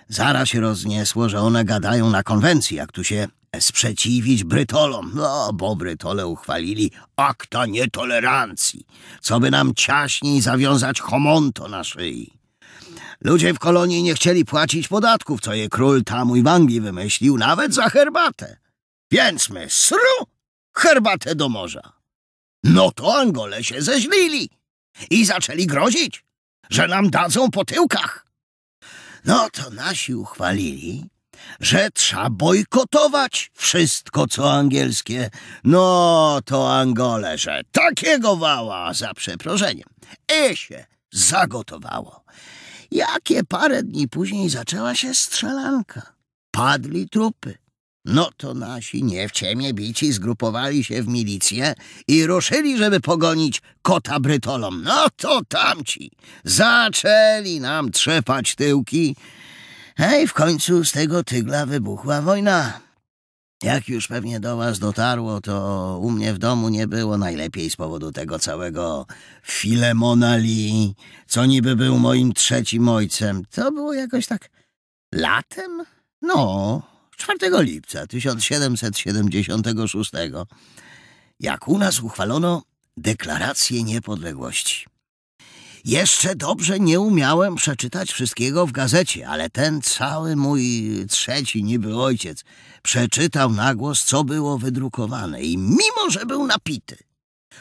Zaraz się rozniesło, że one gadają na konwencji, jak tu się sprzeciwić Brytolom. No, bo Brytole uchwalili akta nietolerancji, co by nam ciaśniej zawiązać homonto na szyi. Ludzie w kolonii nie chcieli płacić podatków, co je król Tamuj Wangi wymyślił, nawet za herbatę. Więc my sru herbatę do morza. No to Angole się zeźlili i zaczęli grozić, że nam dadzą po tyłkach. No to nasi uchwalili, że trzeba bojkotować wszystko, co angielskie. No to Angole, że takiego wała za przeproszeniem. E się zagotowało jakie parę dni później zaczęła się strzelanka. Padli trupy. No to nasi nie w ciemię bici zgrupowali się w milicję i ruszyli, żeby pogonić kota brytolom. No to tamci zaczęli nam trzepać tyłki. Ej, w końcu z tego tygla wybuchła wojna. Jak już pewnie do was dotarło, to u mnie w domu nie było najlepiej z powodu tego całego Filemona Lee, co niby był moim trzecim ojcem. To było jakoś tak latem? No, 4 lipca 1776, jak u nas uchwalono deklarację niepodległości. Jeszcze dobrze nie umiałem przeczytać wszystkiego w gazecie, ale ten cały mój trzeci niby ojciec Przeczytał na głos, co było wydrukowane i mimo, że był napity,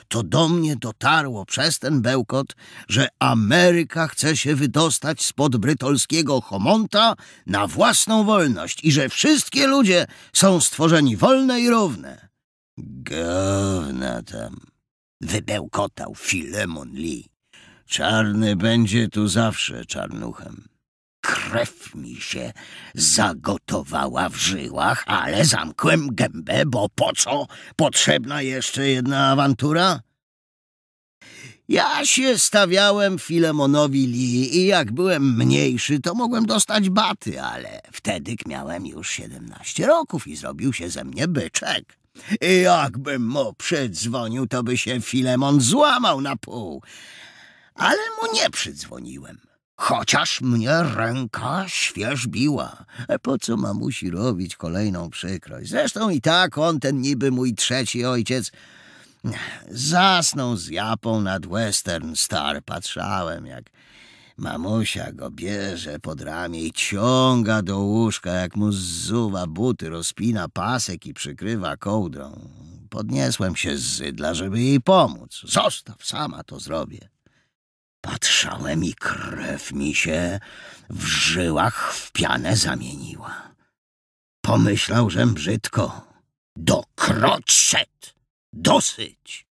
to do mnie dotarło przez ten bełkot, że Ameryka chce się wydostać spod brytolskiego homonta na własną wolność i że wszystkie ludzie są stworzeni wolne i równe. Gówna tam, wybełkotał Filemon Lee. Czarny będzie tu zawsze czarnuchem krew mi się zagotowała w żyłach, ale zamkłem gębę, bo po co potrzebna jeszcze jedna awantura? Ja się stawiałem Filemonowi Li i jak byłem mniejszy, to mogłem dostać baty, ale wtedy miałem już 17 roków i zrobił się ze mnie byczek. I jakbym mu przedzwonił, to by się Filemon złamał na pół. Ale mu nie przydzwoniłem. Chociaż mnie ręka świeżbiła. Po co mamusi robić kolejną przykrość? Zresztą i tak on, ten niby mój trzeci ojciec, zasnął z japą nad Western Star. Patrzałem, jak mamusia go bierze pod ramię i ciąga do łóżka, jak mu zzuwa buty, rozpina pasek i przykrywa kołdrą. Podniosłem się z zydla, żeby jej pomóc. Zostaw, sama to zrobię. Patrzałem i krew mi się w żyłach w pianę zamieniła. Pomyślał, że brzydko. Dokroć szedł! Dosyć!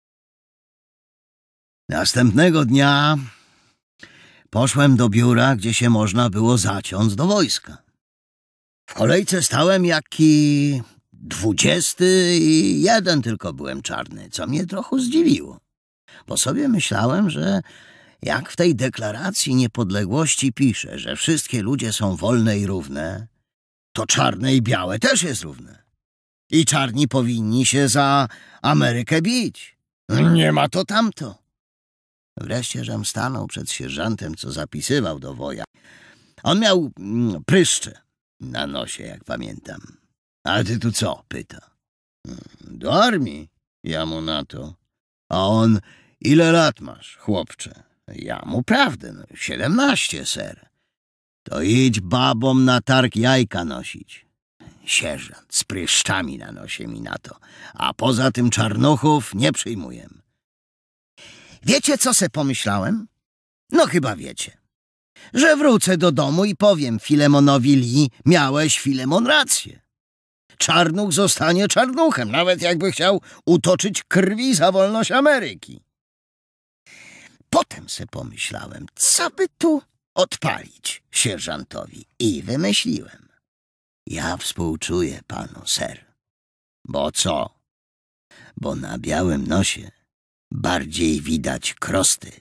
Następnego dnia poszłem do biura, gdzie się można było zaciąć do wojska. W kolejce stałem jaki dwudziesty i jeden tylko byłem czarny, co mnie trochę zdziwiło, bo sobie myślałem, że jak w tej deklaracji niepodległości pisze, że wszystkie ludzie są wolne i równe, to czarne i białe też jest równe. I czarni powinni się za Amerykę bić. No nie ma to tamto. Wreszcie żem stanął przed sierżantem, co zapisywał do woja. On miał mm, pryszcze na nosie, jak pamiętam. A ty tu co? pyta. Mm, do armii, ja mu na to. A on, ile lat masz, chłopcze? Ja mu prawdę, no, siedemnaście, ser. To idź babom na targ jajka nosić. Sierżant z pryszczami na nosie mi na to, a poza tym czarnuchów nie przyjmuję. Wiecie, co se pomyślałem? No chyba wiecie. Że wrócę do domu i powiem Filemonowi Li, miałeś Filemon rację. Czarnuch zostanie czarnuchem, nawet jakby chciał utoczyć krwi za wolność Ameryki. Potem se pomyślałem, co by tu odpalić sierżantowi i wymyśliłem. Ja współczuję panu, ser. Bo co? Bo na białym nosie bardziej widać krosty.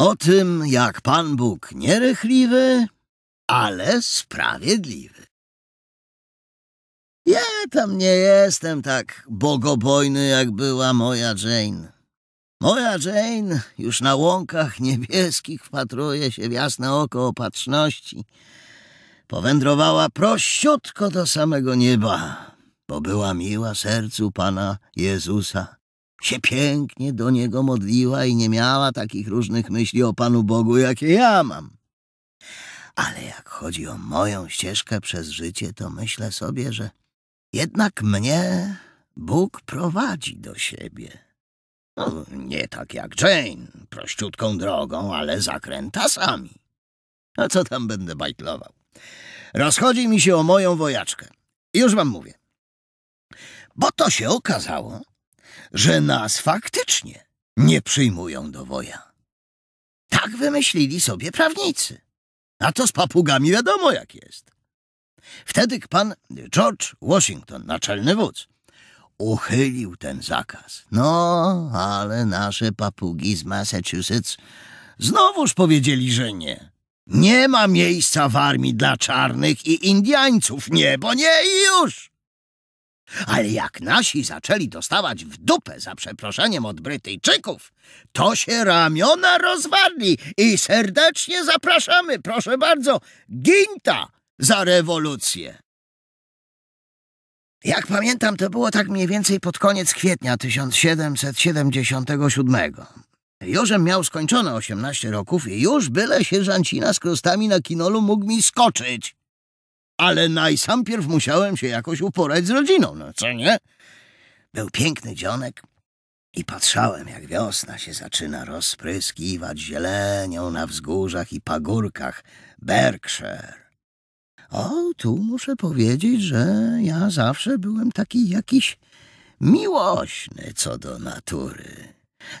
O tym, jak Pan Bóg nierychliwy, ale sprawiedliwy. Ja tam nie jestem tak bogobojny, jak była moja Jane. Moja Jane już na łąkach niebieskich wpatruje się w jasne oko opatrzności. Powędrowała prościutko do samego nieba, bo była miła sercu Pana Jezusa. Się pięknie do Niego modliła i nie miała takich różnych myśli o Panu Bogu, jakie ja mam. Ale jak chodzi o moją ścieżkę przez życie, to myślę sobie, że jednak mnie Bóg prowadzi do siebie. No, nie tak jak Jane, prościutką drogą, ale zakrętasami. A co tam będę bajtlował? Rozchodzi mi się o moją wojaczkę. Już wam mówię. Bo to się okazało, że nas faktycznie nie przyjmują do woja. Tak wymyślili sobie prawnicy. A to z papugami wiadomo jak jest. Wtedy pan George Washington, naczelny wódz, uchylił ten zakaz. No, ale nasze papugi z Massachusetts znowuż powiedzieli, że nie. Nie ma miejsca w armii dla czarnych i Indiańców, nie, bo nie i już! Ale jak nasi zaczęli dostawać w dupę za przeproszeniem od Brytyjczyków, to się ramiona rozwarli i serdecznie zapraszamy, proszę bardzo, Ginta, za rewolucję. Jak pamiętam, to było tak mniej więcej pod koniec kwietnia 1777. Jożem miał skończone 18 roków i już byle sierżancina z krostami na kinolu mógł mi skoczyć. Ale najsampierw musiałem się jakoś uporać z rodziną, no co nie? Był piękny dzionek i patrzałem, jak wiosna się zaczyna rozpryskiwać zielenią na wzgórzach i pagórkach Berkshire. O, tu muszę powiedzieć, że ja zawsze byłem taki jakiś miłośny co do natury.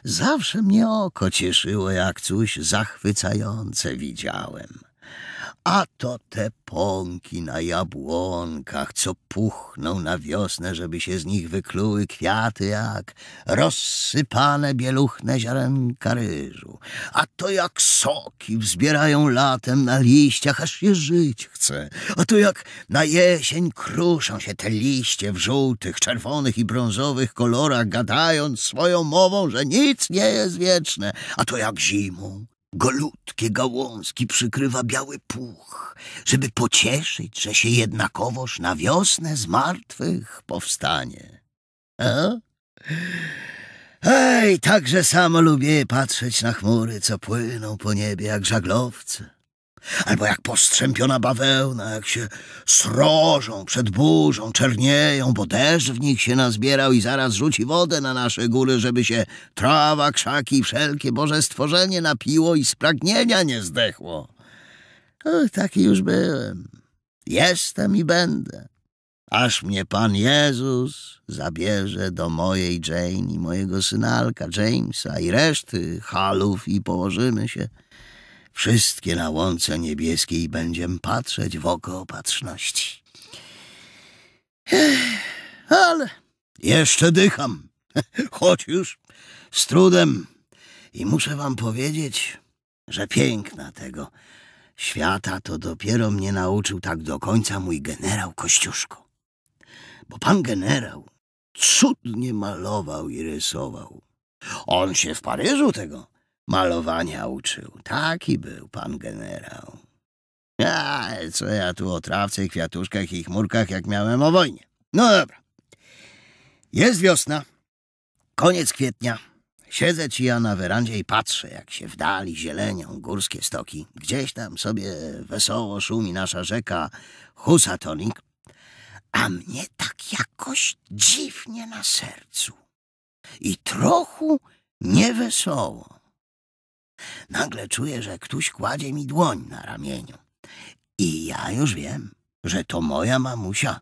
Zawsze mnie oko cieszyło, jak coś zachwycające widziałem a to te pąki na jabłonkach, co puchną na wiosnę, żeby się z nich wykluły kwiaty jak rozsypane bieluchne ziarenka ryżu, a to jak soki wzbierają latem na liściach, aż je żyć chce, a to jak na jesień kruszą się te liście w żółtych, czerwonych i brązowych kolorach, gadając swoją mową, że nic nie jest wieczne, a to jak zimą Golutkie gałązki przykrywa biały puch, żeby pocieszyć, że się jednakowoż na wiosnę z martwych powstanie. A? Ej, także samo lubię patrzeć na chmury, co płyną po niebie jak żaglowce albo jak postrzępiona bawełna, jak się srożą przed burzą, czernieją, bo deszcz w nich się nazbierał i zaraz rzuci wodę na nasze góry, żeby się trawa, krzaki i wszelkie Boże stworzenie napiło i spragnienia nie zdechło. O, taki już byłem, jestem i będę, aż mnie Pan Jezus zabierze do mojej Jane i mojego synalka Jamesa i reszty halów i położymy się wszystkie na łące niebieskiej będziem patrzeć w oko opatrzności. Ale jeszcze dycham, choć już z trudem i muszę wam powiedzieć, że piękna tego świata to dopiero mnie nauczył tak do końca mój generał Kościuszko. Bo pan generał cudnie malował i rysował. On się w Paryżu tego Malowania uczył. Taki był pan generał. A, co ja tu o trawce, kwiatuszkach i chmurkach, jak miałem o wojnie. No dobra. Jest wiosna. Koniec kwietnia. Siedzę ci ja na werandzie i patrzę, jak się w dali zielenią górskie stoki. Gdzieś tam sobie wesoło szumi nasza rzeka Husatonik. A mnie tak jakoś dziwnie na sercu. I trochu niewesoło. Nagle czuję, że ktoś kładzie mi dłoń na ramieniu. I ja już wiem, że to moja mamusia,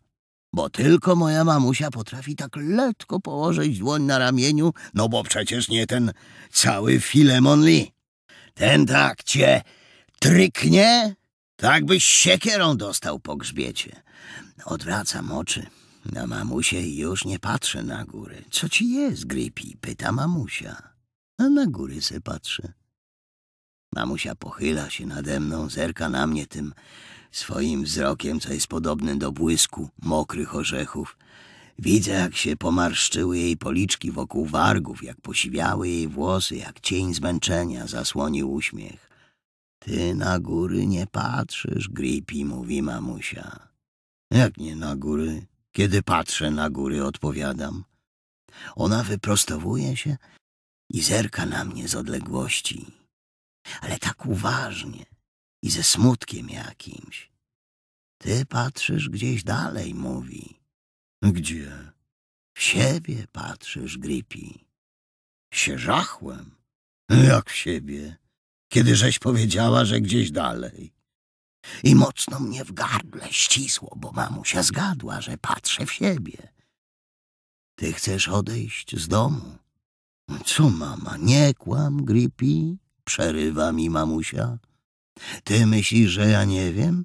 bo tylko moja mamusia potrafi tak letko położyć dłoń na ramieniu, no bo przecież nie ten cały Filemon Lee. Ten tak cię tryknie, tak byś siekierą dostał po grzbiecie. Odwracam oczy. Na mamusię już nie patrzę na góry. Co ci jest, gripi? Pyta mamusia. A na góry se patrzę. Mamusia pochyla się nade mną, zerka na mnie tym swoim wzrokiem, co jest podobny do błysku mokrych orzechów. Widzę, jak się pomarszczyły jej policzki wokół wargów, jak posiwiały jej włosy, jak cień zmęczenia zasłonił uśmiech. Ty na góry nie patrzysz, Gripi, mówi mamusia. Jak nie na góry? Kiedy patrzę na góry, odpowiadam. Ona wyprostowuje się i zerka na mnie z odległości ale tak uważnie i ze smutkiem jakimś. Ty patrzysz gdzieś dalej, mówi. Gdzie? W siebie patrzysz, Gripi. Się żachłem. Jak w siebie? Kiedy żeś powiedziała, że gdzieś dalej. I mocno mnie w gardle ścisło, bo mamusia zgadła, że patrzę w siebie. Ty chcesz odejść z domu? Co, mama, nie kłam, Gripi? przerywa mi mamusia. Ty myślisz, że ja nie wiem?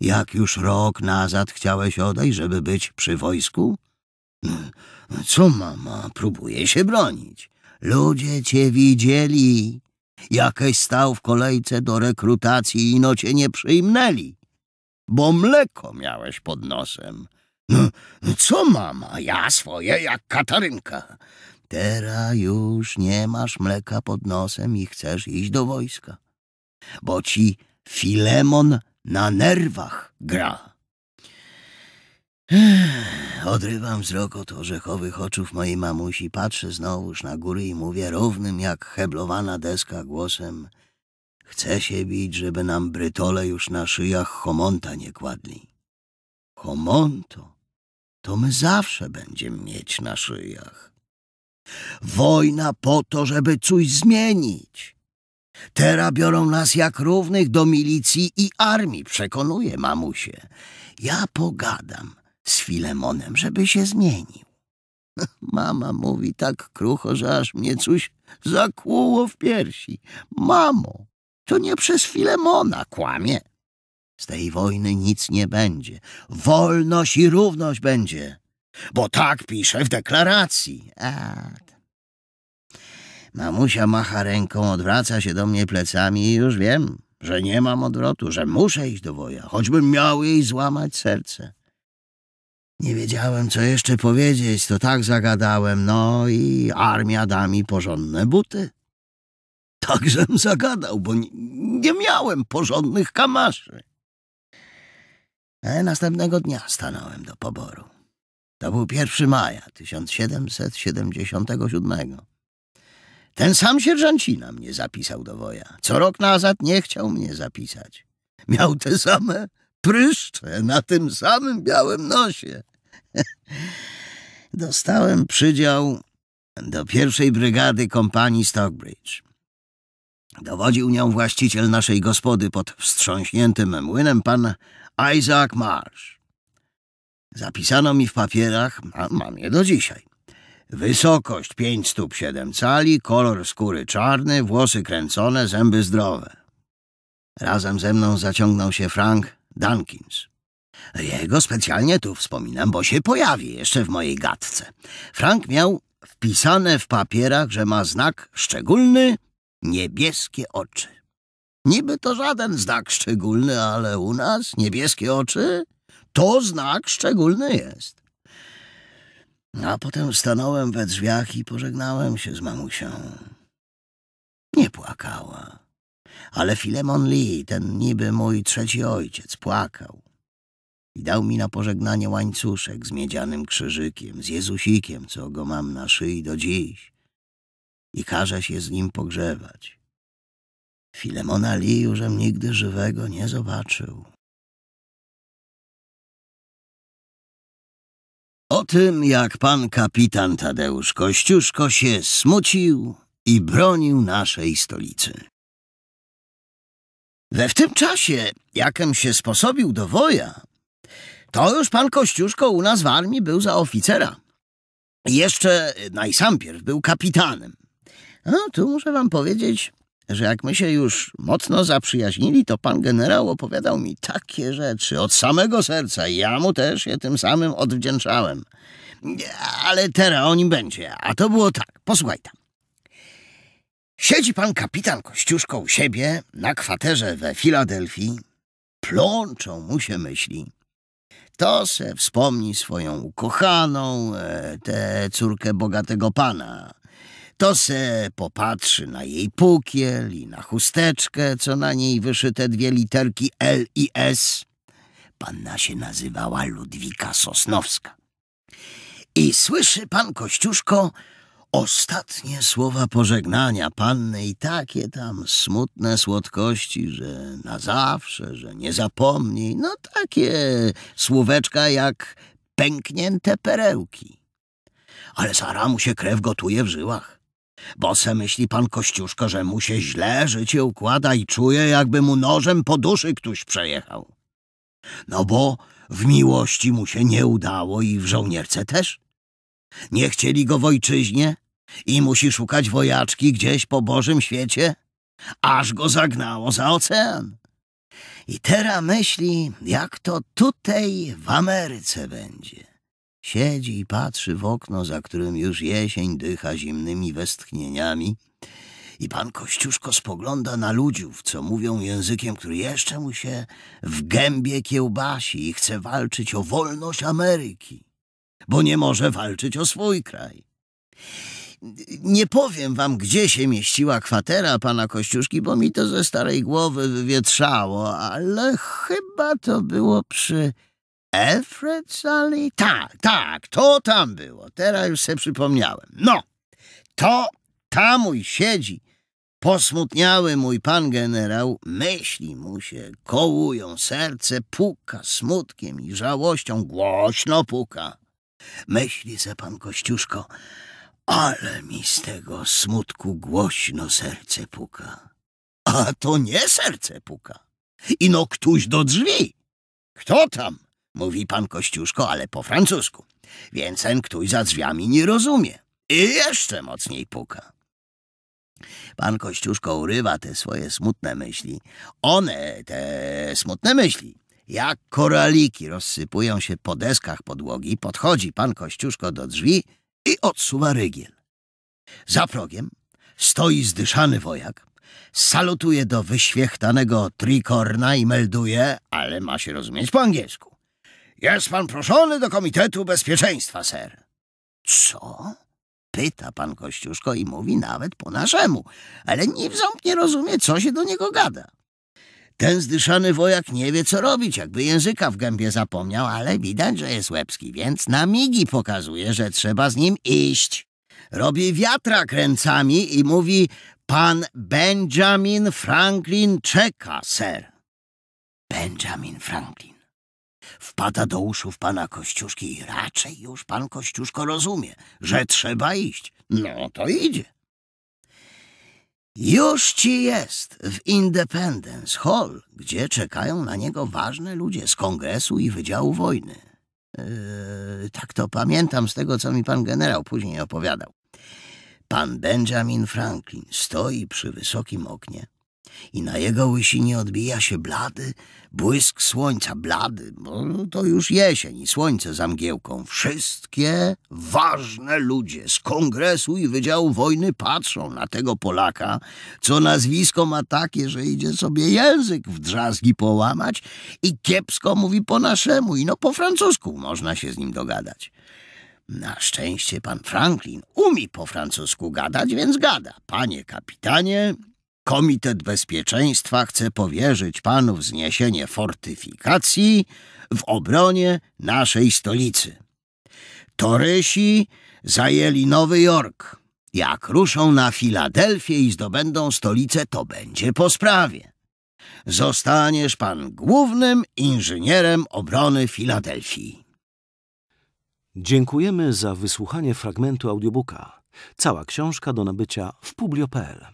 Jak już rok nazad chciałeś odejść, żeby być przy wojsku? Co mama, próbuje się bronić. Ludzie cię widzieli. Jakeś stał w kolejce do rekrutacji i no cię nie przyjmnęli. Bo mleko miałeś pod nosem. co mama? Ja swoje jak Katarynka. Teraz już nie masz mleka pod nosem i chcesz iść do wojska, bo ci Filemon na nerwach gra. odrywam wzrok od orzechowych oczów mojej mamusi, patrzę znowuż na góry i mówię równym jak heblowana deska głosem chcę się bić, żeby nam brytole już na szyjach homonta nie kładli. Homonto to my zawsze będziemy mieć na szyjach. Wojna po to, żeby coś zmienić. Teraz biorą nas jak równych do milicji i armii, przekonuje mamusie. Ja pogadam z Filemonem, żeby się zmienił. Mama mówi tak krucho, że aż mnie coś zakłuło w piersi. Mamo, to nie przez Filemona kłamie. Z tej wojny nic nie będzie. Wolność i równość będzie bo tak pisze w deklaracji. A, Mamusia macha ręką, odwraca się do mnie plecami i już wiem, że nie mam odwrotu, że muszę iść do woja, choćbym miał jej złamać serce. Nie wiedziałem, co jeszcze powiedzieć, to tak zagadałem, no i armia da mi porządne buty. Takżem zagadał, bo nie miałem porządnych kamaszy. następnego dnia stanąłem do poboru. To był 1 maja 1777. Ten sam sierżancina mnie zapisał do woja. Co rok nazad nie chciał mnie zapisać. Miał te same pryszcze na tym samym białym nosie. Dostałem przydział do pierwszej brygady kompanii Stockbridge. Dowodził nią właściciel naszej gospody pod wstrząśniętym młynem pan Isaac Marsh. Zapisano mi w papierach, a mam je do dzisiaj. Wysokość 5 stóp 7 cali, kolor skóry czarny, włosy kręcone, zęby zdrowe. Razem ze mną zaciągnął się Frank Dunkins. Jego specjalnie tu wspominam, bo się pojawi jeszcze w mojej gadce. Frank miał wpisane w papierach, że ma znak szczególny niebieskie oczy. Niby to żaden znak szczególny, ale u nas niebieskie oczy to znak szczególny jest. A potem stanąłem we drzwiach i pożegnałem się z mamusią. Nie płakała. Ale Filemon Lee, ten niby mój trzeci ojciec, płakał. I dał mi na pożegnanie łańcuszek z miedzianym krzyżykiem, z Jezusikiem, co go mam na szyi do dziś. I każe się z nim pogrzewać. Filemona Lee jużem nigdy żywego nie zobaczył. O tym, jak pan kapitan Tadeusz Kościuszko się smucił i bronił naszej stolicy. We w tym czasie, jakem się sposobił do woja, to już pan Kościuszko u nas w armii był za oficera. Jeszcze najsampierw był kapitanem. No, tu muszę wam powiedzieć, że jak my się już mocno zaprzyjaźnili, to pan generał opowiadał mi takie rzeczy od samego serca i ja mu też je tym samym odwdzięczałem. Ale teraz o nim będzie. A to było tak, posłuchaj tam. Siedzi pan kapitan Kościuszko u siebie na kwaterze we Filadelfii. Plączą mu się myśli. To se wspomni swoją ukochaną, e, tę córkę bogatego pana to se popatrzy na jej pukiel i na chusteczkę, co na niej wyszyte dwie literki L i S. Panna się nazywała Ludwika Sosnowska. I słyszy pan Kościuszko ostatnie słowa pożegnania panny i takie tam smutne słodkości, że na zawsze, że nie zapomnij. No takie słóweczka jak pęknięte perełki. Ale Sara mu się krew gotuje w żyłach bo se myśli pan Kościuszko, że mu się źle życie układa i czuje, jakby mu nożem po duszy ktoś przejechał. No bo w miłości mu się nie udało i w żołnierce też. Nie chcieli go w ojczyźnie i musi szukać wojaczki gdzieś po Bożym świecie, aż go zagnało za ocean. I teraz myśli, jak to tutaj w Ameryce będzie. Siedzi i patrzy w okno, za którym już jesień dycha zimnymi westchnieniami. I pan Kościuszko spogląda na ludziów, co mówią językiem, który jeszcze mu się w gębie kiełbasi i chce walczyć o wolność Ameryki, bo nie może walczyć o swój kraj. Nie powiem wam, gdzie się mieściła kwatera pana Kościuszki, bo mi to ze starej głowy wywietrzało, ale chyba to było przy Alfred Sully? Tak, tak, to tam było. Teraz już se przypomniałem. No, to mój siedzi. Posmutniały mój pan generał, myśli mu się, kołują serce, puka smutkiem i żałością, głośno puka. Myśli se pan Kościuszko, ale mi z tego smutku głośno serce puka. A to nie serce puka, ino ktoś do drzwi. Kto tam? mówi pan Kościuszko, ale po francusku. Więc ten ktoś za drzwiami nie rozumie. I jeszcze mocniej puka. Pan Kościuszko urywa te swoje smutne myśli. One, te smutne myśli, jak koraliki rozsypują się po deskach podłogi, podchodzi pan Kościuszko do drzwi i odsuwa rygiel. Za progiem stoi zdyszany wojak, salutuje do wyświechtanego trikorna i melduje, ale ma się rozumieć po angielsku. Jest pan proszony do Komitetu Bezpieczeństwa, ser. Co? Pyta pan Kościuszko i mówi nawet po naszemu, ale nie w ząb nie rozumie, co się do niego gada. Ten zdyszany wojak nie wie, co robić, jakby języka w gębie zapomniał, ale widać, że jest łebski, więc na migi pokazuje, że trzeba z nim iść. Robi wiatra kręcami i mówi, pan Benjamin Franklin czeka, ser. Benjamin Franklin wpada do uszów pana Kościuszki i raczej już pan Kościuszko rozumie, że trzeba iść. No to idzie. Już ci jest w Independence Hall, gdzie czekają na niego ważne ludzie z kongresu i wydziału wojny. Yy, tak to pamiętam z tego, co mi pan generał później opowiadał. Pan Benjamin Franklin stoi przy wysokim oknie, i na jego łysinie odbija się blady błysk słońca. Blady, bo no to już jesień i słońce za mgiełką. Wszystkie ważne ludzie z kongresu i wydziału wojny patrzą na tego Polaka, co nazwisko ma takie, że idzie sobie język w drzazgi połamać i kiepsko mówi po naszemu i no po francusku można się z nim dogadać. Na szczęście pan Franklin umie po francusku gadać, więc gada. Panie kapitanie, Komitet Bezpieczeństwa chce powierzyć panu wzniesienie fortyfikacji w obronie naszej stolicy. Torysi zajęli Nowy Jork. Jak ruszą na Filadelfię i zdobędą stolicę, to będzie po sprawie. Zostaniesz pan głównym inżynierem obrony Filadelfii. Dziękujemy za wysłuchanie fragmentu audiobooka. Cała książka do nabycia w publio.pl.